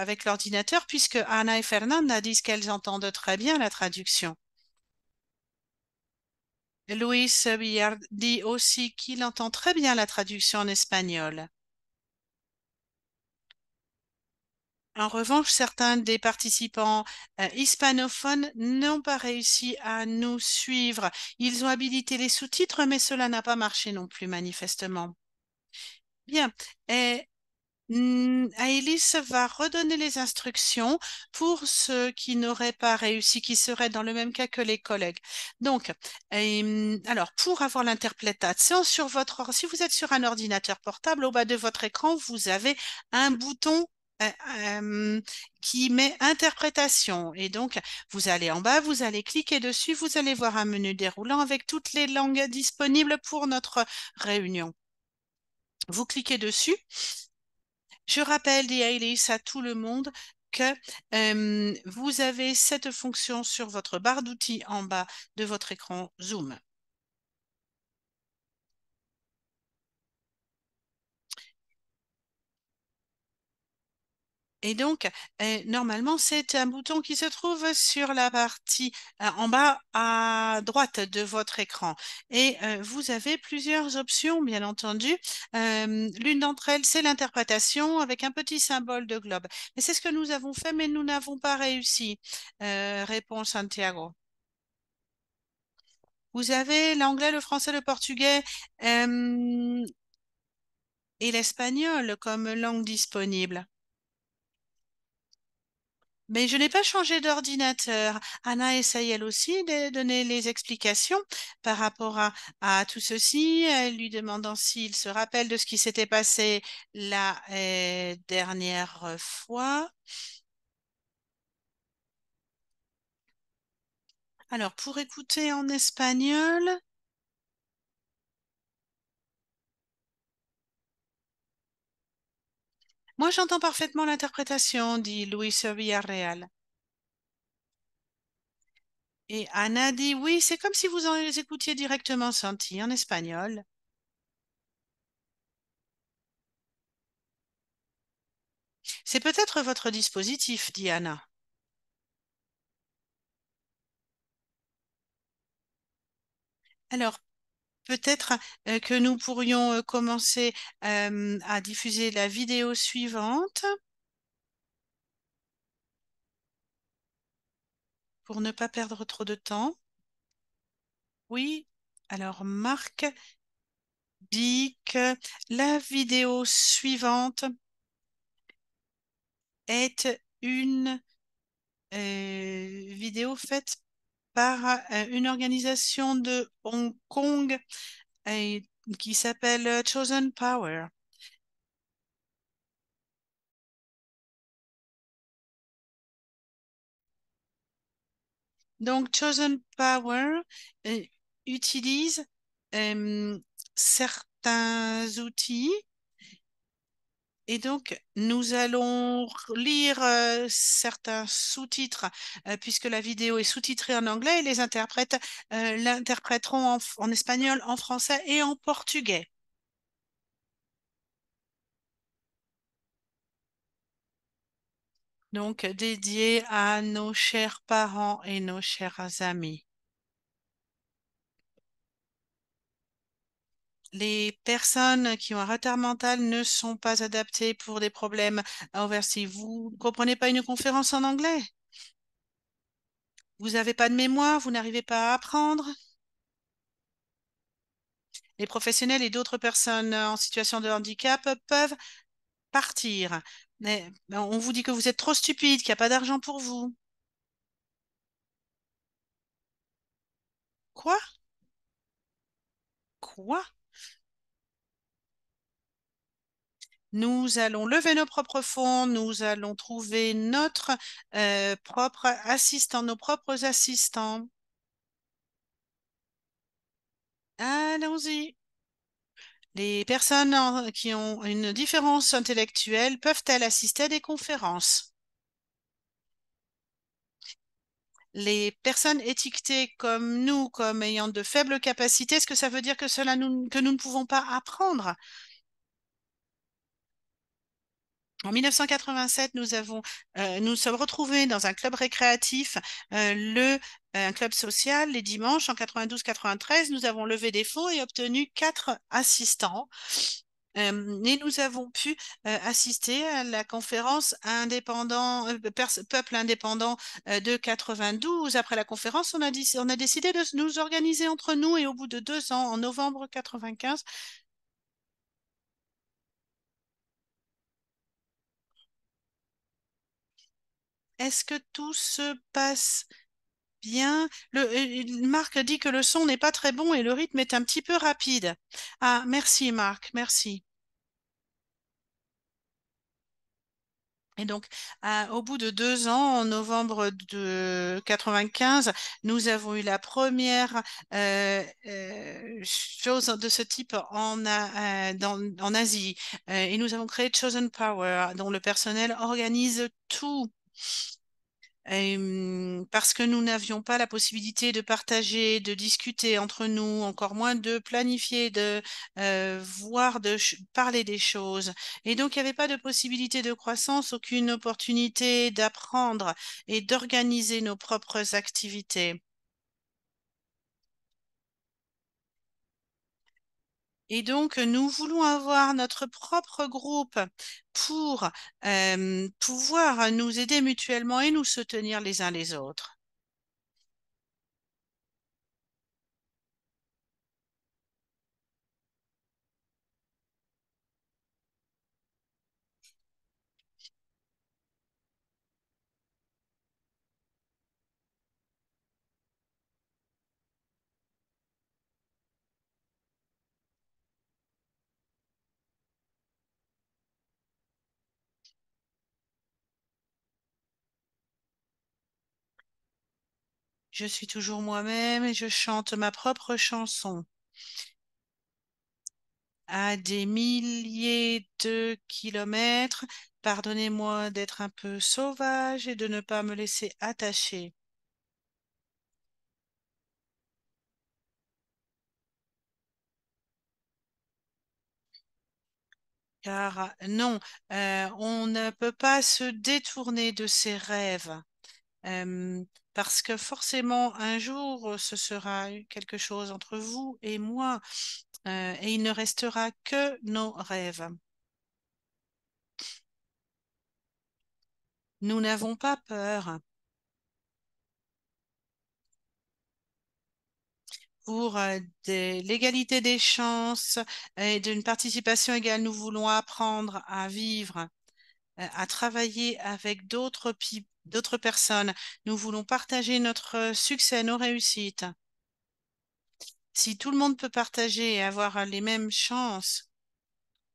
avec l'ordinateur, puisque Anna et Fernanda disent qu'elles entendent très bien la traduction. Luis Villard dit aussi qu'il entend très bien la traduction en espagnol. En revanche, certains des participants euh, hispanophones n'ont pas réussi à nous suivre. Ils ont habilité les sous-titres, mais cela n'a pas marché non plus manifestement. Bien. Et hmm, va redonner les instructions pour ceux qui n'auraient pas réussi, qui seraient dans le même cas que les collègues. Donc, hmm, alors pour avoir l'interprétation sur votre, si vous êtes sur un ordinateur portable, au bas de votre écran, vous avez un bouton euh, euh, qui met interprétation. Et donc, vous allez en bas, vous allez cliquer dessus, vous allez voir un menu déroulant avec toutes les langues disponibles pour notre réunion. Vous cliquez dessus. Je rappelle, des à tout le monde que euh, vous avez cette fonction sur votre barre d'outils en bas de votre écran Zoom. Et donc, euh, normalement, c'est un bouton qui se trouve sur la partie euh, en bas à droite de votre écran. Et euh, vous avez plusieurs options, bien entendu. L'une d'entre elles, c'est l'interprétation avec un petit symbole de globe. Mais c'est ce que nous avons fait, mais nous n'avons pas réussi. répond Santiago. Vous avez l'anglais, le français, le portugais et l'espagnol comme langue disponible. Mais je n'ai pas changé d'ordinateur. Anna essaye elle aussi de donner les explications par rapport à, tout ceci, lui demandant s'il se rappelle de ce qui s'était passé la euh, dernière fois. Alors, pour écouter en espagnol, Moi, j'entends parfaitement l'interprétation, dit Luis Villarreal. Et Anna dit Oui, c'est comme si vous en les écoutiez directement, senti en espagnol. C'est peut-être votre dispositif, dit Anna. Alors, Peut-être euh, que nous pourrions euh, commencer à diffuser la vidéo suivante pour ne pas perdre trop de temps. Oui, alors Marc dit que la vidéo suivante est une euh, vidéo faite par euh, une organisation de Hong Kong euh, qui s'appelle euh, Chosen Power. Donc, Chosen Power utilise certains outils et donc, nous allons lire euh, certains sous-titres, euh, puisque la vidéo est sous-titrée en anglais et les interprètes euh, l'interpréteront en espagnol, en français et en portugais. Donc, dédié à nos chers parents et nos chers amis. les personnes qui ont un retard mental ne sont pas adaptées pour des problèmes envers si vous ne comprenez pas une conférence en anglais. Vous n'avez pas de mémoire, vous n'arrivez pas à apprendre. Les professionnels et d'autres personnes en situation de handicap peuvent partir. Mais ben, on vous dit que vous êtes trop stupide, qu'il n'y a pas d'argent pour vous. Quoi Quoi Nous allons lever nos propres fonds, nous allons trouver notre euh, propre assistant, nos propres assistants. Allons-y. Les personnes qui ont une différence intellectuelle peuvent-elles assister à des conférences Les personnes étiquetées comme nous, comme ayant de faibles capacités, est-ce que ça veut dire que, cela que nous ne pouvons pas apprendre en 1987, nous avons, euh, nous sommes retrouvés dans un club récréatif, euh, le, euh, un club social, les dimanches. En 92-93, nous avons levé des fonds et obtenu quatre assistants. et nous avons pu assister à la conférence indépendant, peuple indépendant de 92. Après la conférence, on a, on a décidé de nous organiser entre nous et au bout de deux ans, en novembre 95, Est-ce que tout se passe bien euh, Marc dit que le son n'est pas très bon et le rythme est un petit peu rapide. Ah, merci Marc, merci. Et donc, au bout de deux ans, en novembre de 95, nous avons eu la première euh, euh, chose de ce type en, en Asie. et nous avons créé Chosen Power, dont le personnel organise tout parce que nous n'avions pas la possibilité de partager, de discuter entre nous, encore moins de planifier, de voir, de parler des choses. Et donc, il n'y avait pas de possibilité de croissance, aucune opportunité d'apprendre et d'organiser nos propres activités. Et donc, nous voulons avoir notre propre groupe pour euh, pouvoir nous aider mutuellement et nous soutenir les uns les autres. je suis toujours moi-même et je chante ma propre chanson à des milliers de kilomètres. Pardonnez-moi d'être un peu sauvage et de ne pas me laisser attacher. Car non, euh, on ne peut pas se détourner de ses rêves. Euh, parce que forcément, un jour, euh, ce sera quelque chose entre vous et moi, euh, et il ne restera que nos rêves. Nous n'avons pas peur pour euh, l'égalité des chances et d'une participation égale. Nous voulons apprendre à vivre euh, à travailler avec d'autres personnes. Nous voulons partager notre euh, succès, nos réussites. Si tout le monde peut partager et avoir euh, les mêmes chances,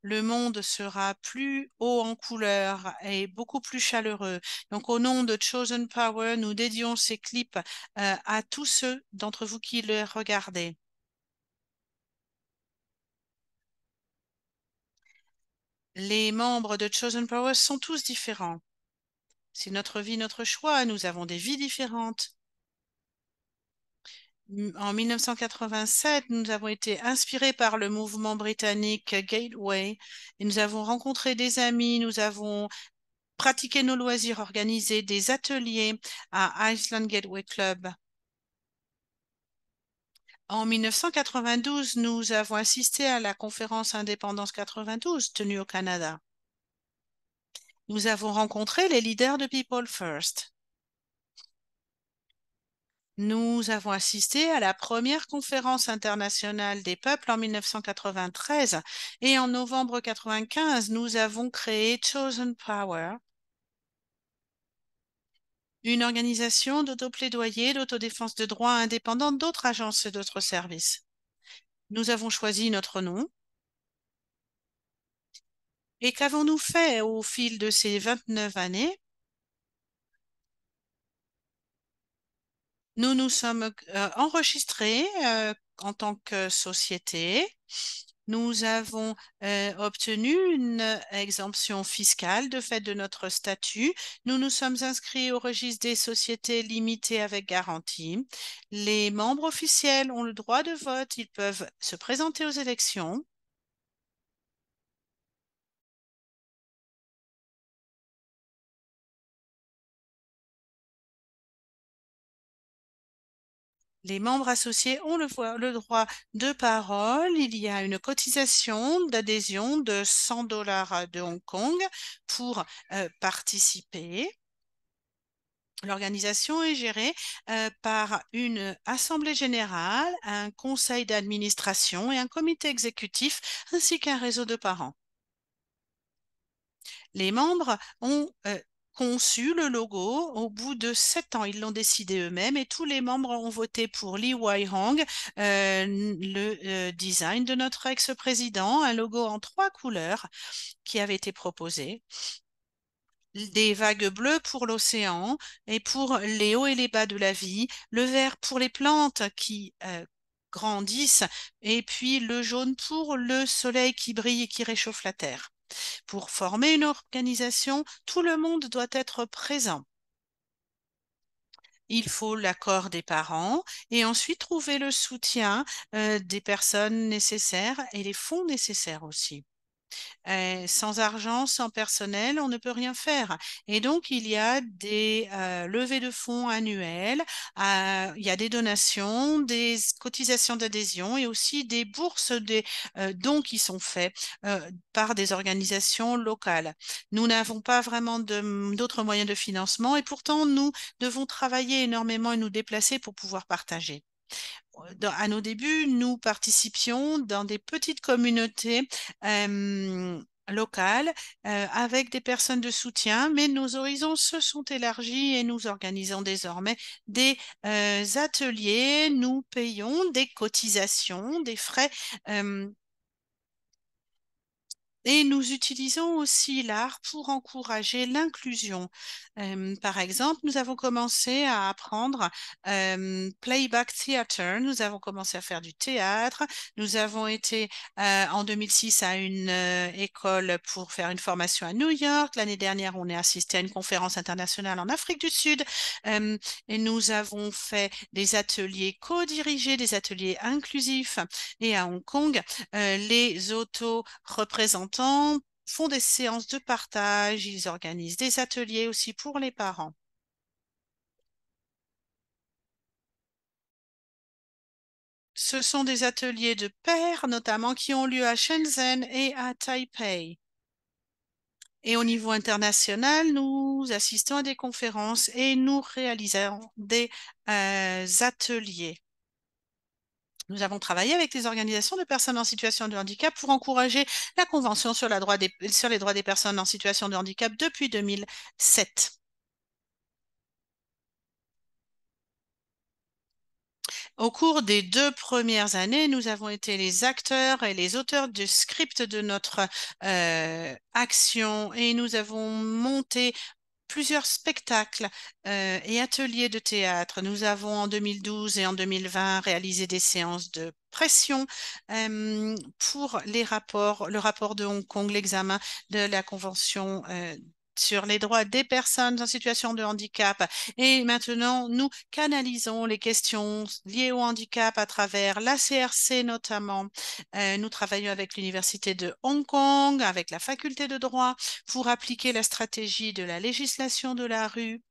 le monde sera plus haut en couleur et beaucoup plus chaleureux. Donc au nom de Chosen Power, nous dédions ces clips à tous ceux d'entre vous qui les regardaient. Les membres de Chosen Powers sont tous différents. C'est notre vie, notre choix. Nous avons des vies différentes. En 1987, nous avons été inspirés par le mouvement britannique Gateway et nous avons rencontré des amis, nous avons pratiqué nos loisirs, organisé des ateliers à Iceland Gateway Club. En 1992, nous avons assisté à la conférence Indépendance 92 tenue au Canada. Nous avons rencontré les leaders de People First. Nous avons assisté à la première conférence internationale des peuples en 1993 et en novembre 1995, nous avons créé Chosen Power, une organisation d'autoplaidoyer, d'autodéfense de droits indépendante, d'autres agences et d'autres services. Nous avons choisi notre nom. Et qu'avons-nous fait au fil de ces 29 années Nous nous sommes euh, enregistrés euh, en tant que société nous avons euh, obtenu une exemption fiscale de fait de notre statut. Nous nous sommes inscrits au registre des sociétés limitées avec garantie. Les membres officiels ont le droit de vote. Ils peuvent se présenter aux élections. Les membres associés ont le, droit de parole. Il y a une cotisation d'adhésion de 100 dollars de Hong Kong pour euh, participer. L'organisation est gérée euh, par une assemblée générale, un conseil d'administration et un comité exécutif, ainsi qu'un réseau de parents. Les membres ont euh, conçu le logo. Au bout de sept ans, ils l'ont décidé eux-mêmes et tous les membres ont voté pour Lee Wai-hong, euh, le euh, design de notre ex-président, un logo en trois couleurs qui avait été proposé des vagues bleues pour l'océan et pour les hauts et les bas de la vie, le vert pour les plantes qui euh, grandissent et puis le jaune pour le soleil qui brille et qui réchauffe la terre. Pour former une organisation, tout le monde doit être présent. Il faut l'accord des parents et ensuite trouver le soutien euh, des personnes nécessaires et les fonds nécessaires aussi. Euh, sans argent, sans personnel, on ne peut rien faire. Et donc, il y a des euh, levées de fonds annuelles, euh, il y a des donations, des cotisations d'adhésion et aussi des bourses, des dons qui sont faits par des organisations locales. Nous n'avons pas vraiment d'autres moyens de financement et pourtant, nous devons travailler énormément et nous déplacer pour pouvoir partager à nos débuts, nous participions dans des petites communautés locales euh, avec des personnes de soutien, mais nos horizons se sont élargis et nous organisons désormais des euh, ateliers, nous payons des cotisations, des frais et nous utilisons aussi l'art pour encourager l'inclusion. par exemple, nous avons commencé à apprendre playback theater, nous avons commencé à faire du théâtre, nous avons été en 2006 à une école pour faire une formation à New York, l'année dernière on est assisté à une conférence internationale en Afrique du Sud et nous avons fait des ateliers co-dirigés, des ateliers inclusifs et à Hong Kong, les auto-représentants font des séances de partage, ils organisent des ateliers aussi pour les parents. Ce sont des ateliers de pairs, notamment, qui ont lieu à Shenzhen et à Taipei. Et au niveau international, nous assistons à des conférences et nous réalisons des euh, ateliers. Nous avons travaillé avec les organisations de personnes en situation de handicap pour encourager la Convention sur, les droits des personnes en situation de handicap depuis 2007. Au cours des deux premières années, nous avons été les acteurs et les auteurs du script de notre euh, action et nous avons monté plusieurs spectacles euh, et ateliers de théâtre. Nous avons en 2012 et en 2020 réalisé des séances de pression euh, pour les rapports, le rapport de Hong Kong, l'examen de la Convention euh, sur les droits des personnes en situation de handicap. Et maintenant, nous canalisons les questions liées au handicap à travers la CRC notamment. Euh, nous travaillons avec l'Université de Hong Kong, avec la faculté de droit, pour appliquer la stratégie de la législation de la rue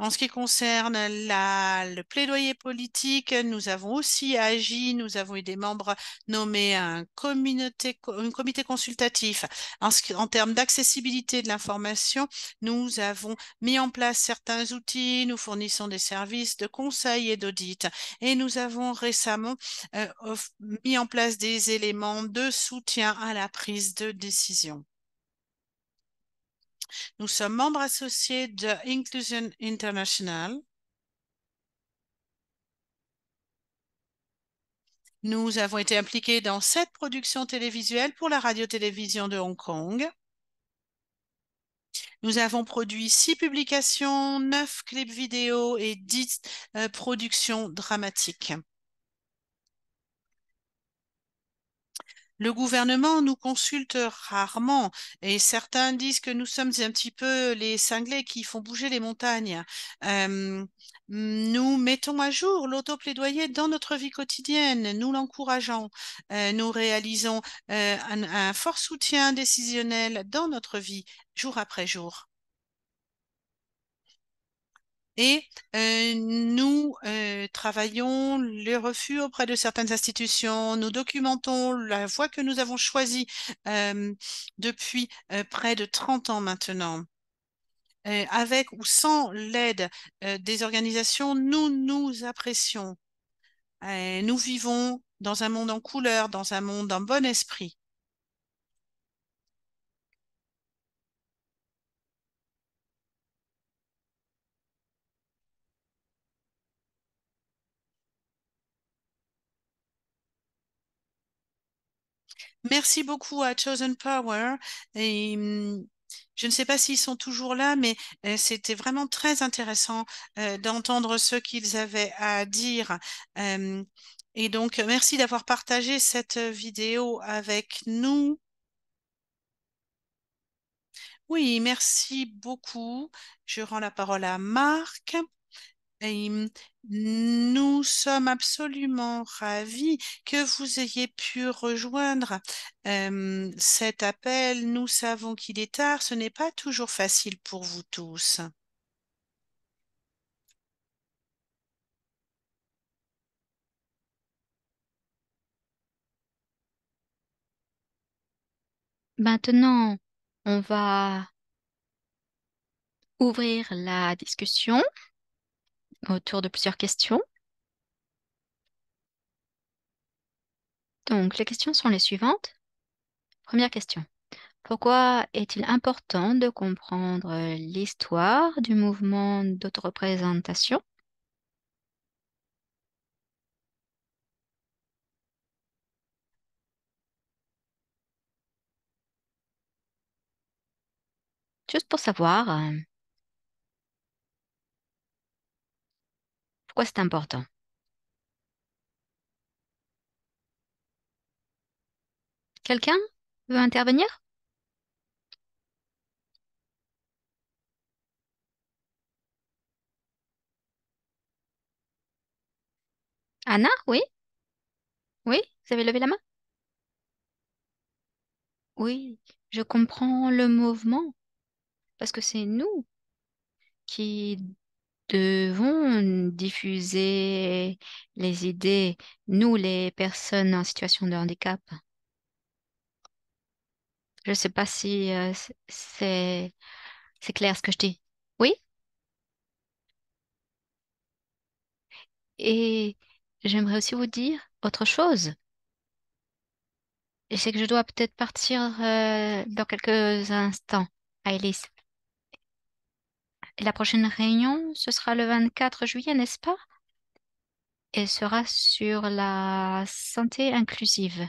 en ce qui concerne le plaidoyer politique, nous avons aussi agi, nous avons eu des membres nommés à un, un comité consultatif. En, termes d'accessibilité de l'information, nous avons mis en place certains outils, nous fournissons des services de conseil et d'audit et nous avons récemment euh, mis en place des éléments de soutien à la prise de décision. Nous sommes membres associés de Inclusion International. Nous avons été impliqués dans sept productions télévisuelles pour la radio-télévision de Hong Kong. Nous avons produit six publications, neuf clips vidéo et dix euh, productions dramatiques. Le gouvernement nous consulte rarement et certains disent que nous sommes un petit peu les cinglés qui font bouger les montagnes. Euh, nous mettons à jour l'autoplaidoyer dans notre vie quotidienne, nous l'encourageons, euh, nous réalisons euh, un fort soutien décisionnel dans notre vie jour après jour et nous travaillons les refus auprès de certaines institutions, nous documentons la voie que nous avons choisie depuis près de 30 ans maintenant. avec ou sans l'aide des organisations, nous nous apprécions. nous vivons dans un monde en couleur, dans un monde en bon esprit. Merci beaucoup à Chosen Power. Et mmh, je ne sais pas s'ils sont toujours là, mais euh, c'était vraiment très intéressant euh, d'entendre ce qu'ils avaient à dire. Euh, et donc, merci d'avoir partagé cette vidéo avec nous. Oui, merci beaucoup. Je rends la parole à Marc. Mmh, nous sommes absolument ravis que vous ayez pu rejoindre cet appel. Nous savons qu'il est tard, ce n'est pas toujours facile pour vous tous. Maintenant, on va ouvrir la discussion autour de plusieurs questions. Donc, les questions sont les suivantes. Première question. Pourquoi est-il important de comprendre l'histoire du mouvement d'autoreprésentation Juste pour savoir, euh, Pourquoi c'est important? Quelqu'un veut intervenir? Anna, oui? Oui? Vous avez levé la main? Oui, je comprends le mouvement parce que c'est nous qui devons diffuser les idées, nous les personnes en situation de handicap. Je ne sais pas si euh, c'est clair ce que je dis. Oui? Et j'aimerais aussi vous dire autre chose. Et c'est que je dois peut-être partir euh, dans quelques instants à la prochaine réunion, ce sera le 24 juillet, n'est-ce pas Elle sera sur la santé inclusive.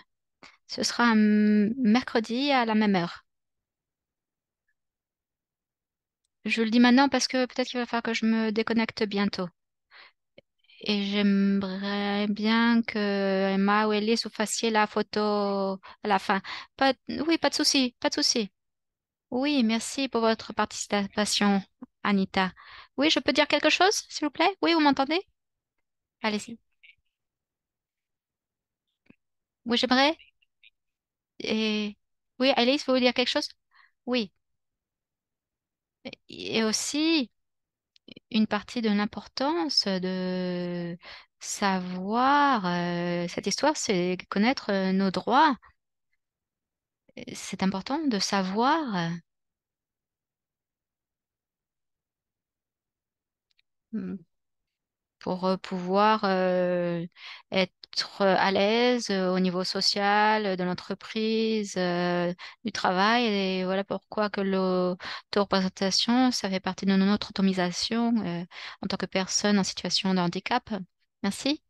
Ce sera un mercredi à la même heure. Je le dis maintenant parce que peut-être qu'il va falloir que je me déconnecte bientôt. Et j'aimerais bien que Emma ou Elise vous fassiez la photo à la fin. Pas, oui, pas de souci, pas de souci. Oui, merci pour votre participation. Anita. Oui, je peux dire quelque chose, s'il vous plaît? Oui, vous m'entendez? Allez-y. Oui, j'aimerais. Et... Oui, Alice, vous voulez dire quelque chose? Oui. Et aussi, une partie de l'importance de savoir euh, cette histoire, c'est connaître euh, nos droits. C'est important de savoir euh, Hmm. pour euh, pouvoir euh, être euh, à l'aise au niveau social, de l'entreprise, du travail. Et voilà pourquoi que l'auto-représentation, ça fait partie de notre automisation en tant que personne en situation de handicap. Merci.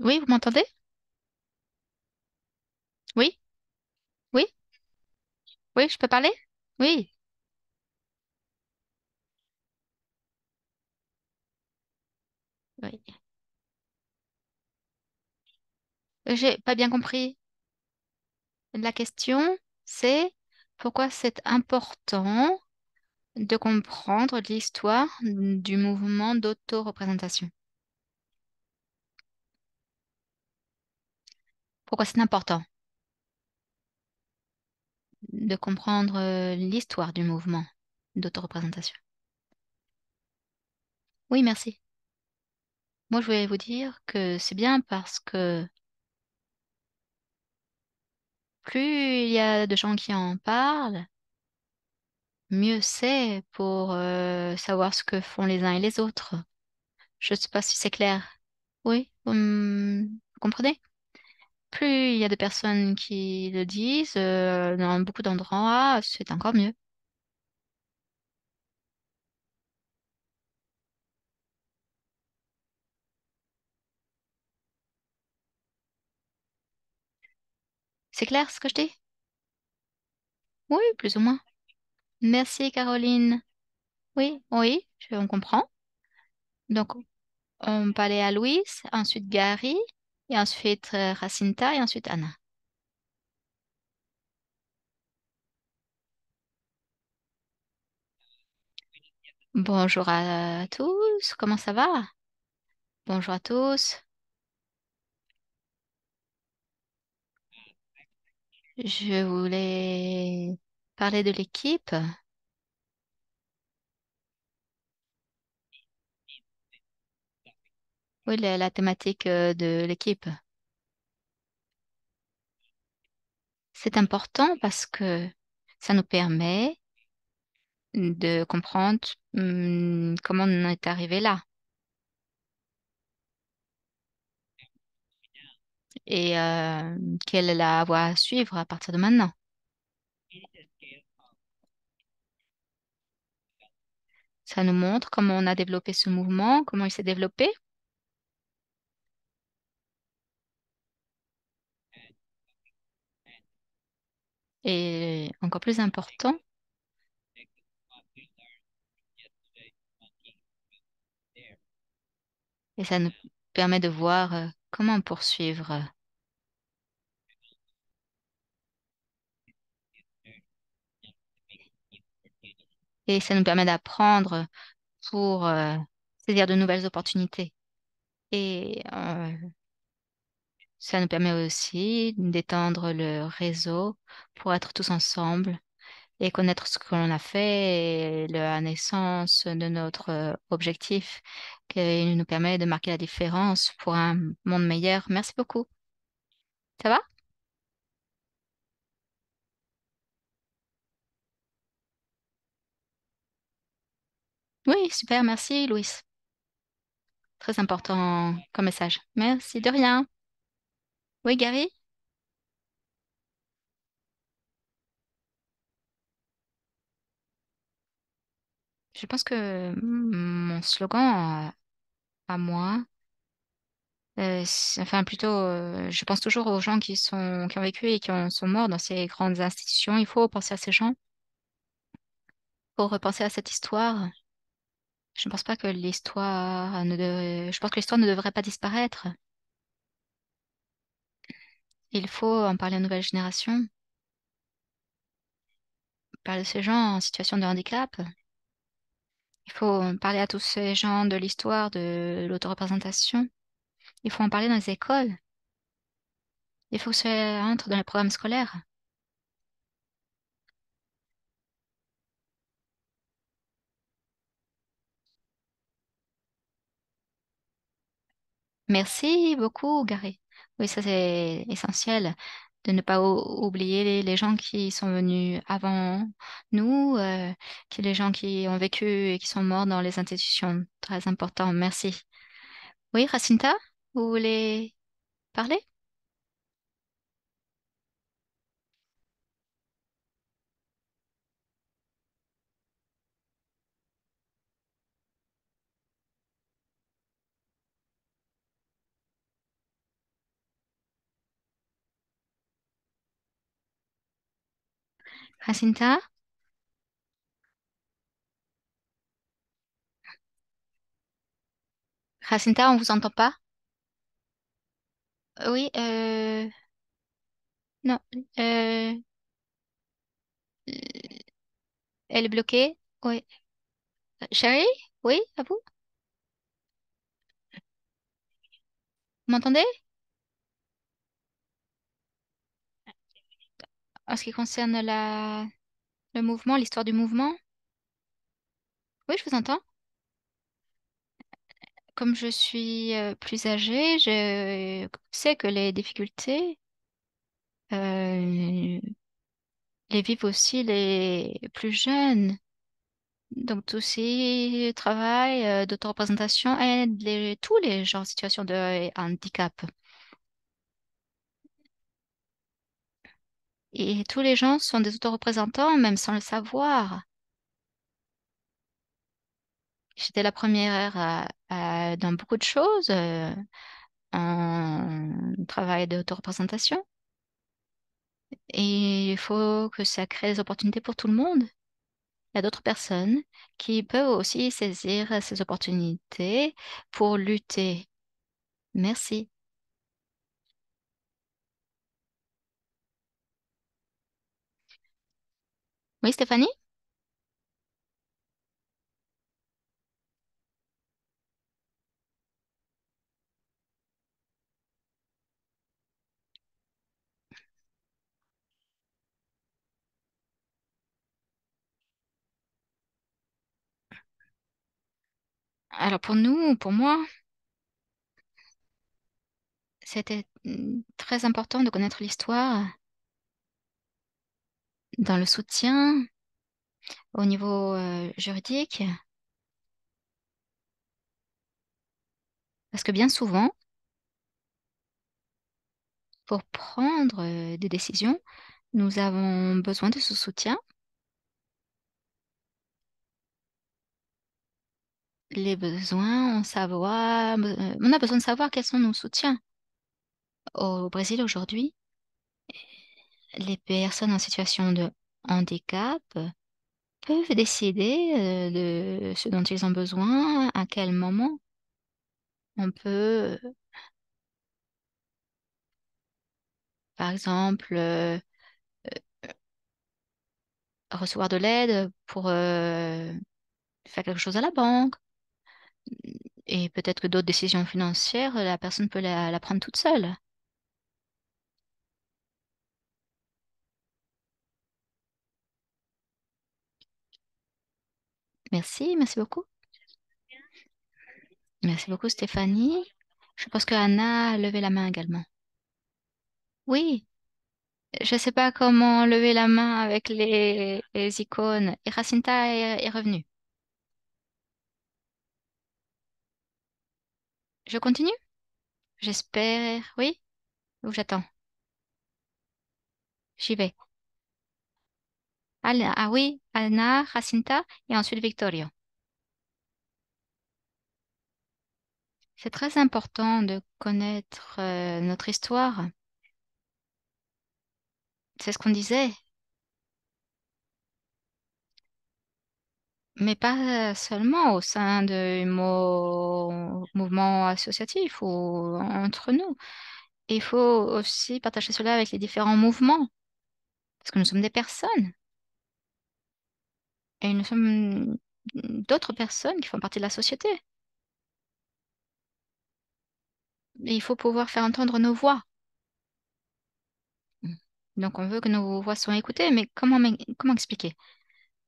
Oui, vous m'entendez? Oui, oui, oui, je peux parler? Oui, oui. J'ai pas bien compris. La question, c'est pourquoi c'est important de comprendre l'histoire du mouvement d'auto-représentation Pourquoi c'est important? de comprendre euh, l'histoire du mouvement d'autoreprésentation. Oui, merci. Moi, je voulais vous dire que c'est bien parce que plus il y a de gens qui en parlent, mieux c'est pour euh, savoir ce que font les uns et les autres. Je ne sais pas si c'est clair. Oui, vous comprenez plus il y a de personnes qui le disent, euh, dans beaucoup d'endroits, c'est encore mieux. C'est clair ce que je dis? Oui, plus ou moins. Merci Caroline. Oui, oui, je, on comprend. Donc, on parlait à Louise, ensuite Gary et ensuite euh, Racinta, et ensuite Anna. Bonjour à tous, comment ça va Bonjour à tous. Je voulais parler de l'équipe. la, thématique euh, de l'équipe. C'est important parce que ça nous permet de comprendre hmm, comment on est arrivé là. Et euh, quelle est la voie à suivre à partir de maintenant. Ça nous montre comment on a développé ce mouvement, comment il s'est développé. Et encore plus important, et ça nous permet de voir euh, comment poursuivre. Euh, et ça nous permet d'apprendre pour euh, saisir de nouvelles opportunités. Et ça nous permet aussi d'étendre le réseau pour être tous ensemble et connaître ce que l'on a fait et la naissance de notre euh, objectif qui nous permet de marquer la différence pour un monde meilleur. Merci beaucoup. Ça va Oui, super, merci Louise. Très important comme message. Merci de rien. Oui, Gary? Je pense que mon slogan à, moi, euh, enfin plutôt, euh, je pense toujours aux gens qui sont, qui ont vécu et qui sont morts dans ces grandes institutions. Il faut penser à ces gens, faut repenser à cette histoire. Je ne pense pas que l'histoire je pense que l'histoire ne devrait pas disparaître. Il faut en parler aux nouvelles générations, parler de ces gens en situation de handicap. Il faut parler à tous ces gens de l'histoire, de l'autoreprésentation. Il faut en parler dans les écoles. Il faut que ça entre dans les programmes scolaires. Merci beaucoup, Gary. Oui, ça c'est essentiel de ne pas oublier les, gens qui sont venus avant nous, euh, qui, les gens qui ont vécu et qui sont morts dans les institutions. Très important, merci. Oui, Racinta, vous voulez parler? Jacinta? Jacinta, on vous entend pas? Oui, euh, non, euh, elle est bloquée. Oui. Chérie? Oui, à vous? Vous m'entendez? En ce qui concerne la... le mouvement, l'histoire du mouvement. Oui, je vous entends. Comme je suis euh, plus âgée, je sais que les difficultés euh, les vivent aussi les plus jeunes. Donc, tout ce travail euh, d'autoreprésentation aide tous les gens en situation de handicap. Et tous les gens sont des auto-représentants, même sans le savoir. J'étais la première dans beaucoup de choses euh, en travail d'auto-représentation. Et il faut que ça crée des opportunités pour tout le monde. Il y a d'autres personnes qui peuvent aussi saisir ces opportunités pour lutter. Merci. Oui, Stéphanie? Alors pour nous, pour moi, c'était mm, très important de connaître l'histoire dans le soutien au niveau euh, juridique. Parce que bien souvent, pour prendre euh, des décisions, nous avons besoin de ce soutien. Les besoins, on, savoir, euh, on a besoin de savoir quels sont nos soutiens. Au Brésil aujourd'hui, les personnes en situation de handicap peuvent décider euh, de ce dont ils ont besoin, à quel moment on peut, par exemple, euh, euh, recevoir de l'aide pour faire quelque chose à la banque. Et peut-être que d'autres décisions financières, la personne peut la prendre toute seule. Merci, merci beaucoup. Merci beaucoup, Stéphanie. Je pense que Anna a levé la main également. Oui, je ne sais pas comment lever la main avec les, icônes. Et est, revenue. Je continue J'espère, oui Ou j'attends J'y vais. Allez. ah oui, Anna, Jacinta et ensuite Victoria. C'est très important de connaître euh, notre histoire. C'est ce qu'on disait. Mais pas seulement au sein de mouvement associatif ou entre nous. Il faut aussi partager cela avec les différents mouvements. Parce que nous sommes des personnes. Et nous sommes d'autres personnes qui font partie de la société. Et il faut pouvoir faire entendre nos voix. Donc on veut que nos voix soient écoutées, mais comment, comment expliquer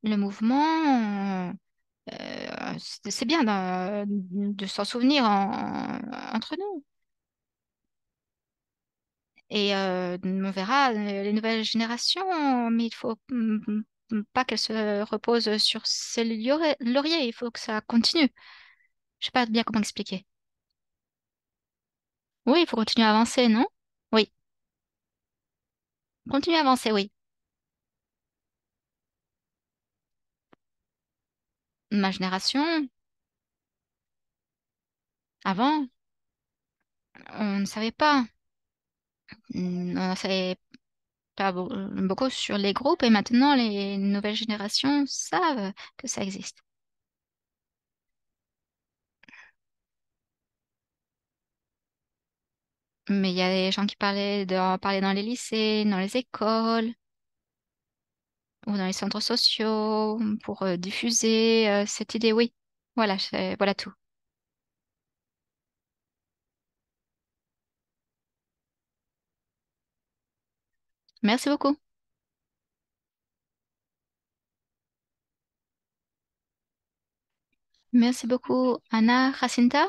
Le mouvement, euh, c'est bien de s'en souvenir entre nous. Et euh, on verra les nouvelles générations, mais il faut pas qu'elle se repose sur ses lauriers, il faut que ça continue. Je sais pas bien comment expliquer. Oui, il faut continuer à avancer, non? Oui. Continuer à avancer, oui. Ma génération, avant, on ne savait pas. On ne savait euh, beaucoup sur les groupes et maintenant les nouvelles générations savent que ça existe. Mais il y a des gens qui parlaient de parler dans les lycées, dans les écoles ou dans les centres sociaux pour euh, diffuser euh, cette idée. Oui, voilà, voilà tout. Merci beaucoup. Merci beaucoup, Anna Jacinta.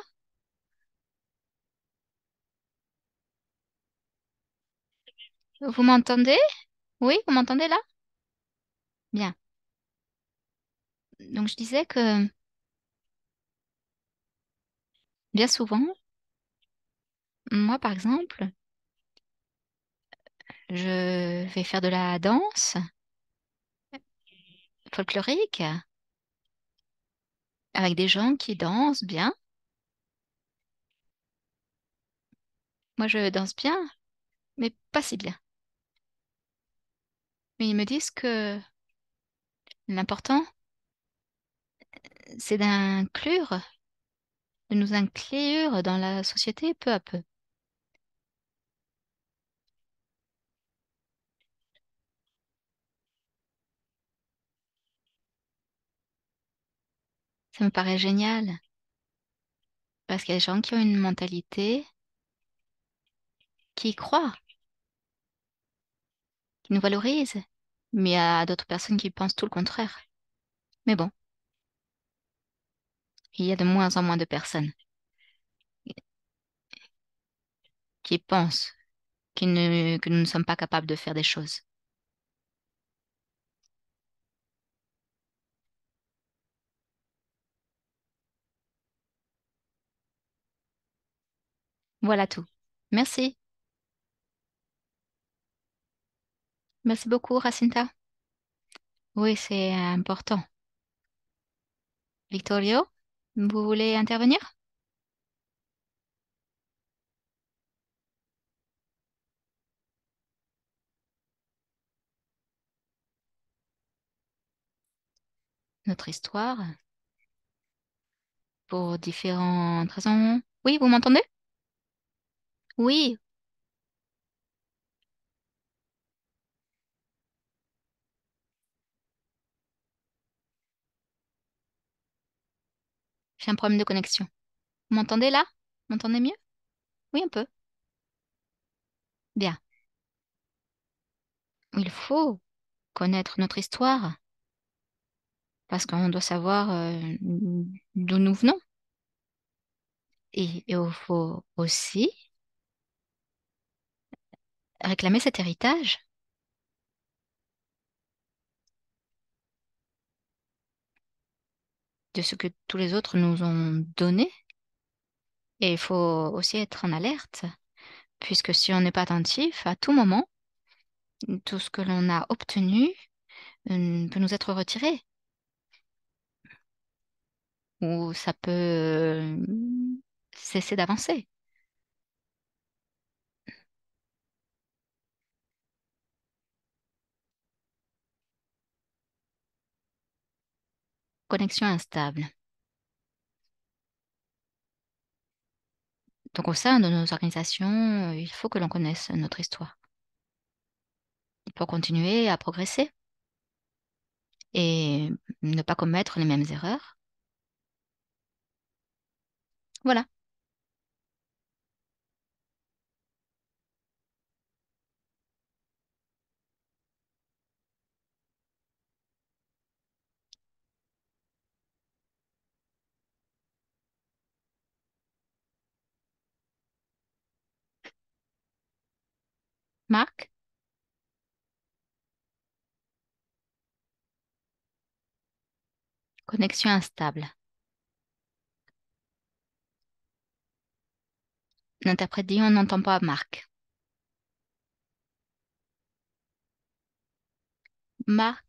Vous m'entendez? Oui, vous m'entendez là? Bien. Donc, je disais que bien souvent, moi, par exemple, je vais faire de la danse folklorique avec des gens qui dansent bien. Moi, je danse bien, mais pas si bien. Mais ils me disent que l'important, c'est d'inclure, de nous inclure dans la société peu à peu. Ça me paraît génial. Parce qu'il y a des gens qui ont une mentalité qui y croient, qui nous valorisent. Mais il y a d'autres personnes qui pensent tout le contraire. Mais bon, il y a de moins en moins de personnes qui pensent que nous ne sommes pas capables de faire des choses. Voilà tout. Merci. Merci beaucoup, Racinta. Oui, c'est important. Victorio, vous voulez intervenir Notre histoire pour différentes raisons. Oui, vous m'entendez oui, j'ai un problème de connexion. Vous m'entendez là? Vous m'entendez mieux? Oui, un peu. Bien. Il faut connaître notre histoire parce qu'on doit savoir euh, d'où nous venons. Et il faut aussi réclamer cet héritage de ce que tous les autres nous ont donné. Et il faut aussi être en alerte, puisque si on n'est pas attentif, à tout moment, tout ce que l'on a obtenu euh, peut nous être retiré. Ou ça peut euh, cesser d'avancer. connexion instable. Donc au sein de nos organisations, il faut que l'on connaisse notre histoire pour continuer à progresser et ne pas commettre les mêmes erreurs. Voilà. Marc Connexion instable. L'interprète dit on n'entend pas Marc. Marc,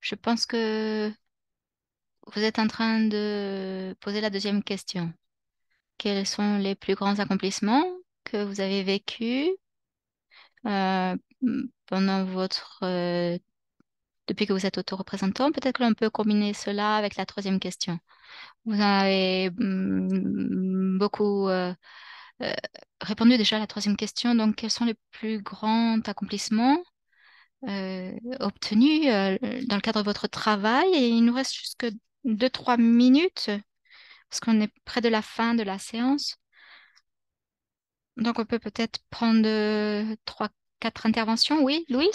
je pense que vous êtes en train de poser la deuxième question. Quels sont les plus grands accomplissements que vous avez vécu euh, pendant votre euh, depuis que vous êtes auto-représentant peut-être que l'on peut combiner cela avec la troisième question. Vous avez beaucoup euh, répondu déjà à la troisième question. Donc, quels sont les plus grands accomplissements obtenus dans le cadre de votre travail Et il nous reste jusque deux trois minutes parce qu'on est près de la fin de la séance. Donc, on peut peut-être prendre euh, trois, quatre interventions. Oui, Louis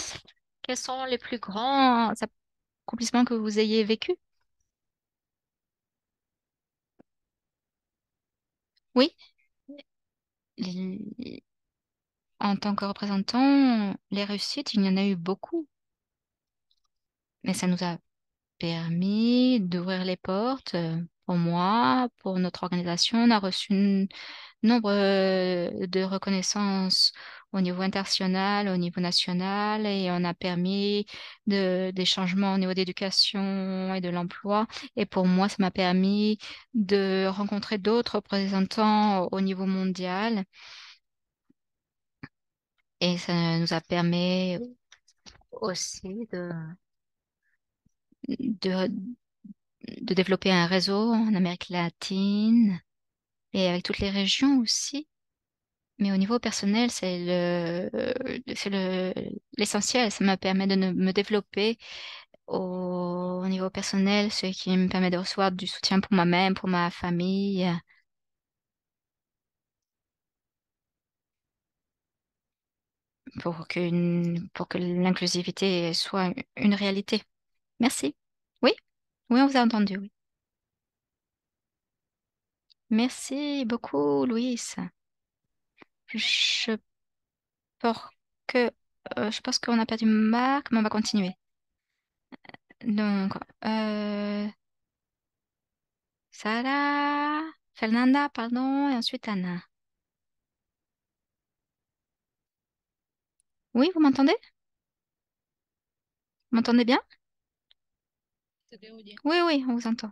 quels sont les plus grands accomplissements que vous ayez vécu Oui. En tant que représentant, les réussites, il y en a eu beaucoup. Mais ça nous a permis d'ouvrir les portes, euh, pour moi, pour notre organisation, on a reçu nombre euh, de reconnaissances au niveau international, au niveau national, et on a permis de, des changements au niveau d'éducation et de l'emploi. Et pour moi, ça m'a permis de rencontrer d'autres représentants au niveau mondial. Et ça nous a permis aussi de, de, de développer un réseau en Amérique latine et avec toutes les régions aussi. Mais au niveau personnel, c'est l'essentiel. Le, ça me permet de me développer au niveau personnel, ce qui me permet de recevoir du soutien pour moi-même, pour ma famille. Pour, pour que l'inclusivité soit une réalité. Merci. Oui, on vous a entendu, oui. Merci beaucoup, Louise. Je pense que euh, je pense qu'on a perdu du mais on va continuer. Donc, euh, Sarah, Fernanda, pardon, et ensuite Anna. Oui, vous m'entendez? Vous m'entendez bien? Oui, oui, on vous entend.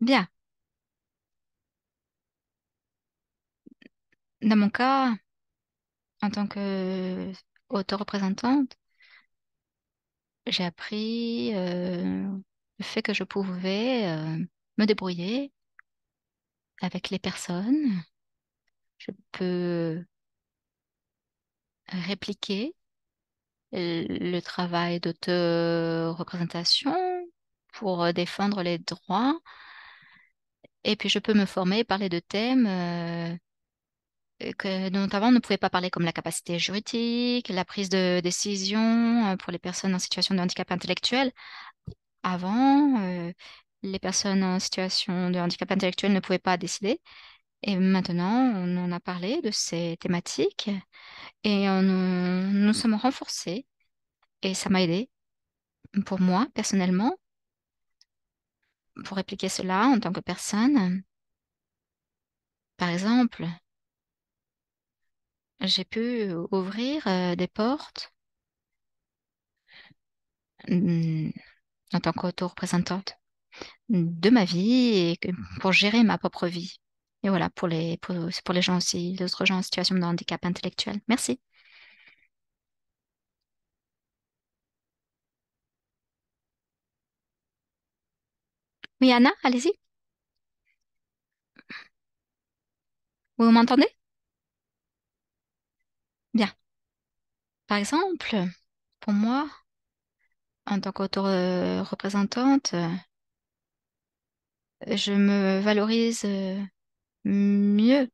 Bien. Dans mon cas, en tant que euh, auto-représentante, j'ai appris euh, le fait que je pouvais euh, me débrouiller avec les personnes. Je peux répliquer le travail d'autoreprésentation pour euh, défendre les droits. Et puis, je peux me former, parler de thèmes euh, euh, que, dont avant on ne pouvait pas parler, comme la capacité juridique, la prise de décision pour les personnes en situation de handicap intellectuel. Avant, les personnes en situation de handicap intellectuel ne pouvaient pas décider. Et maintenant, on en a parlé de ces thématiques et nous sommes renforcés. Et ça m'a aidé pour moi personnellement pour répliquer cela en tant que personne. Par exemple, j'ai pu ouvrir euh, des portes en tant qu'auto-représentante de ma vie et pour gérer ma propre vie. Et voilà, pour les, pour, les gens aussi, d'autres gens en situation de handicap intellectuel. Merci. Oui, Anna, allez-y. Vous m'entendez Bien. Par exemple, pour moi, en tant qu'auto-représentante, euh, je me valorise euh, mieux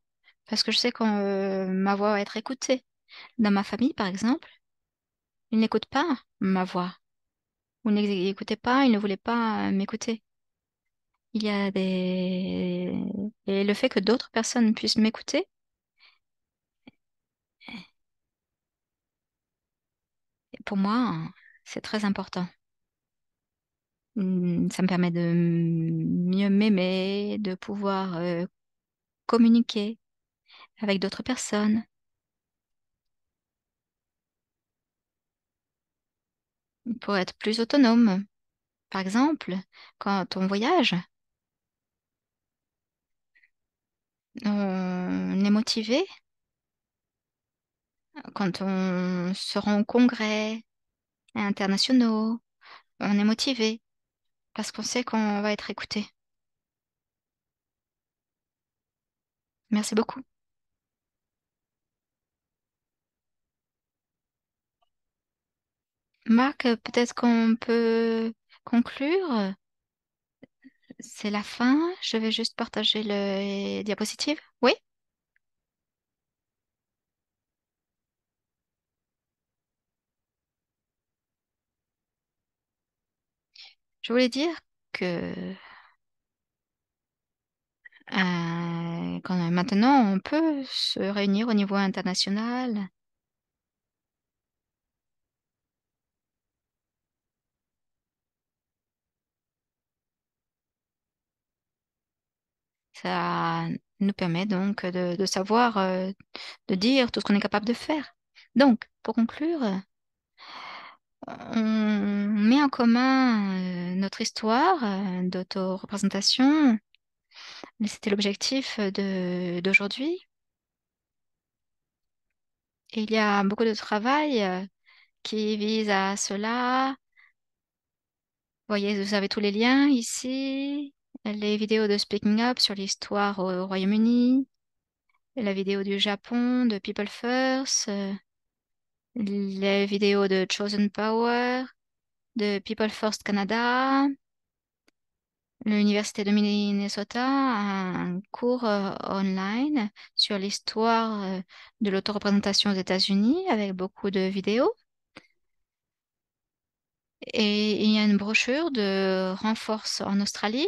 parce que je sais que euh, ma voix va être écoutée. Dans ma famille, par exemple, ils n'écoutent pas ma voix. Ou n'écoutaient pas, ils ne voulaient pas euh, m'écouter. Il y a des... Et le fait que d'autres personnes puissent m'écouter, pour moi, c'est très important. Mmh, ça me permet de mieux m'aimer, de pouvoir euh, communiquer avec d'autres personnes. Pour être plus autonome. Par exemple, quand on voyage, on est motivé. Quand on se rend au congrès internationaux, on est motivé parce qu'on sait qu'on va être écouté. Merci beaucoup. Marc, peut-être qu'on peut conclure. C'est la fin. Je vais juste partager le diapositives. Oui? Je voulais dire que euh, euh, maintenant, on peut se réunir au niveau international. Ça nous permet donc de, savoir, euh, de dire tout ce qu'on est capable de faire. Donc, pour conclure, on met en commun euh, notre histoire d'auto-représentation, c'était l'objectif d'aujourd'hui. il y a beaucoup de travail qui vise à cela. Vous voyez, vous avez tous les liens ici, les vidéos de Speaking Up sur l'histoire au Royaume-Uni, la vidéo du Japon de People First, les vidéos de Chosen Power, de People First Canada, l'Université de Minnesota a un cours euh, online sur l'histoire euh, de l'autoreprésentation aux États-Unis avec beaucoup de vidéos. Et il y a une brochure de Renforce en Australie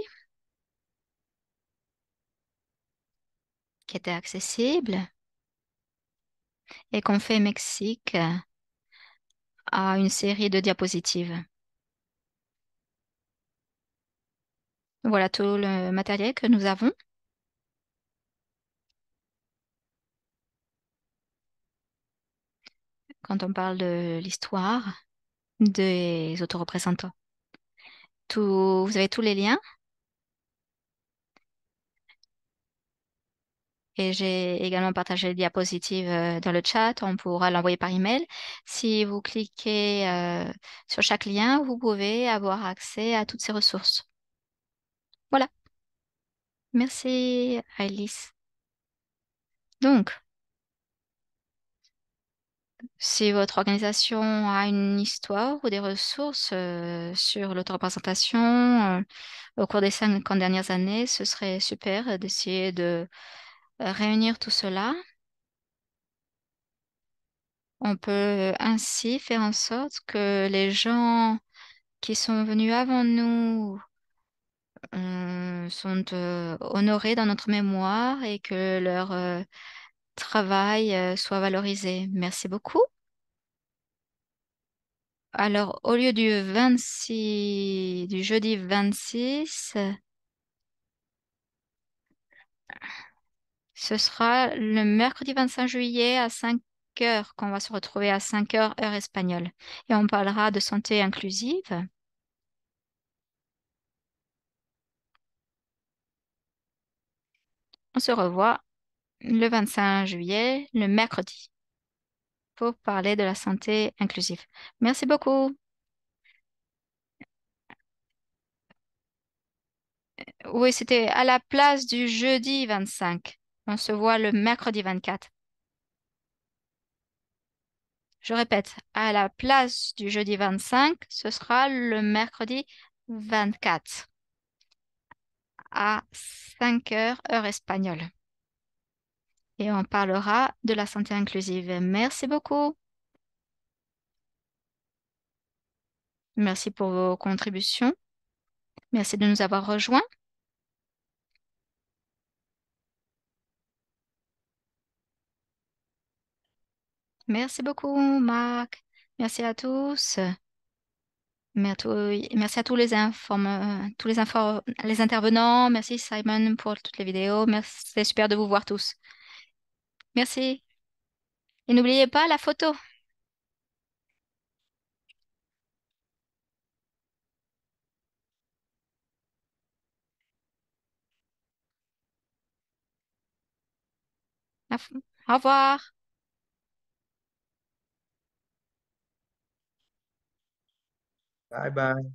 qui était accessible et qu'on fait Mexique euh, à une série de diapositives. Voilà tout le matériel que nous avons. Quand on parle de l'histoire des auto tout, vous avez tous les liens. Et j'ai également partagé les diapositives euh, dans le chat. On pourra l'envoyer par email. Si vous cliquez euh, sur chaque lien, vous pouvez avoir accès à toutes ces ressources. Voilà. Merci, Alice. Donc, si votre organisation a une histoire ou des ressources euh, sur l'autoreprésentation euh, au cours des cinq dernières années, ce serait super d'essayer de réunir tout cela. On peut ainsi faire en sorte que les gens qui sont venus avant nous euh, sont euh, honorés dans notre mémoire et que leur euh, travail soit valorisé. Merci beaucoup. Alors, au lieu du 26, du jeudi 26, ce sera le mercredi 25 juillet à 5 h qu'on va se retrouver à 5 heures heure espagnole. Et on parlera de santé inclusive. on se revoit le 25 juillet, le mercredi, pour parler de la santé inclusive. Merci beaucoup. Euh, oui, c'était à la place du jeudi 25. On se voit le mercredi 24. Je répète, à la place du jeudi 25, ce sera le mercredi 24 à 5 heures, heure espagnole. Et on parlera de la santé inclusive. Merci beaucoup. Merci pour vos contributions. Merci de nous avoir rejoints. Merci beaucoup, Marc. Merci à tous. Merci à tous les, euh, les, intervenants. Merci Simon pour toutes les vidéos. C'est super de vous voir tous. Merci. Et n'oubliez pas la photo. Au revoir. Bye bye.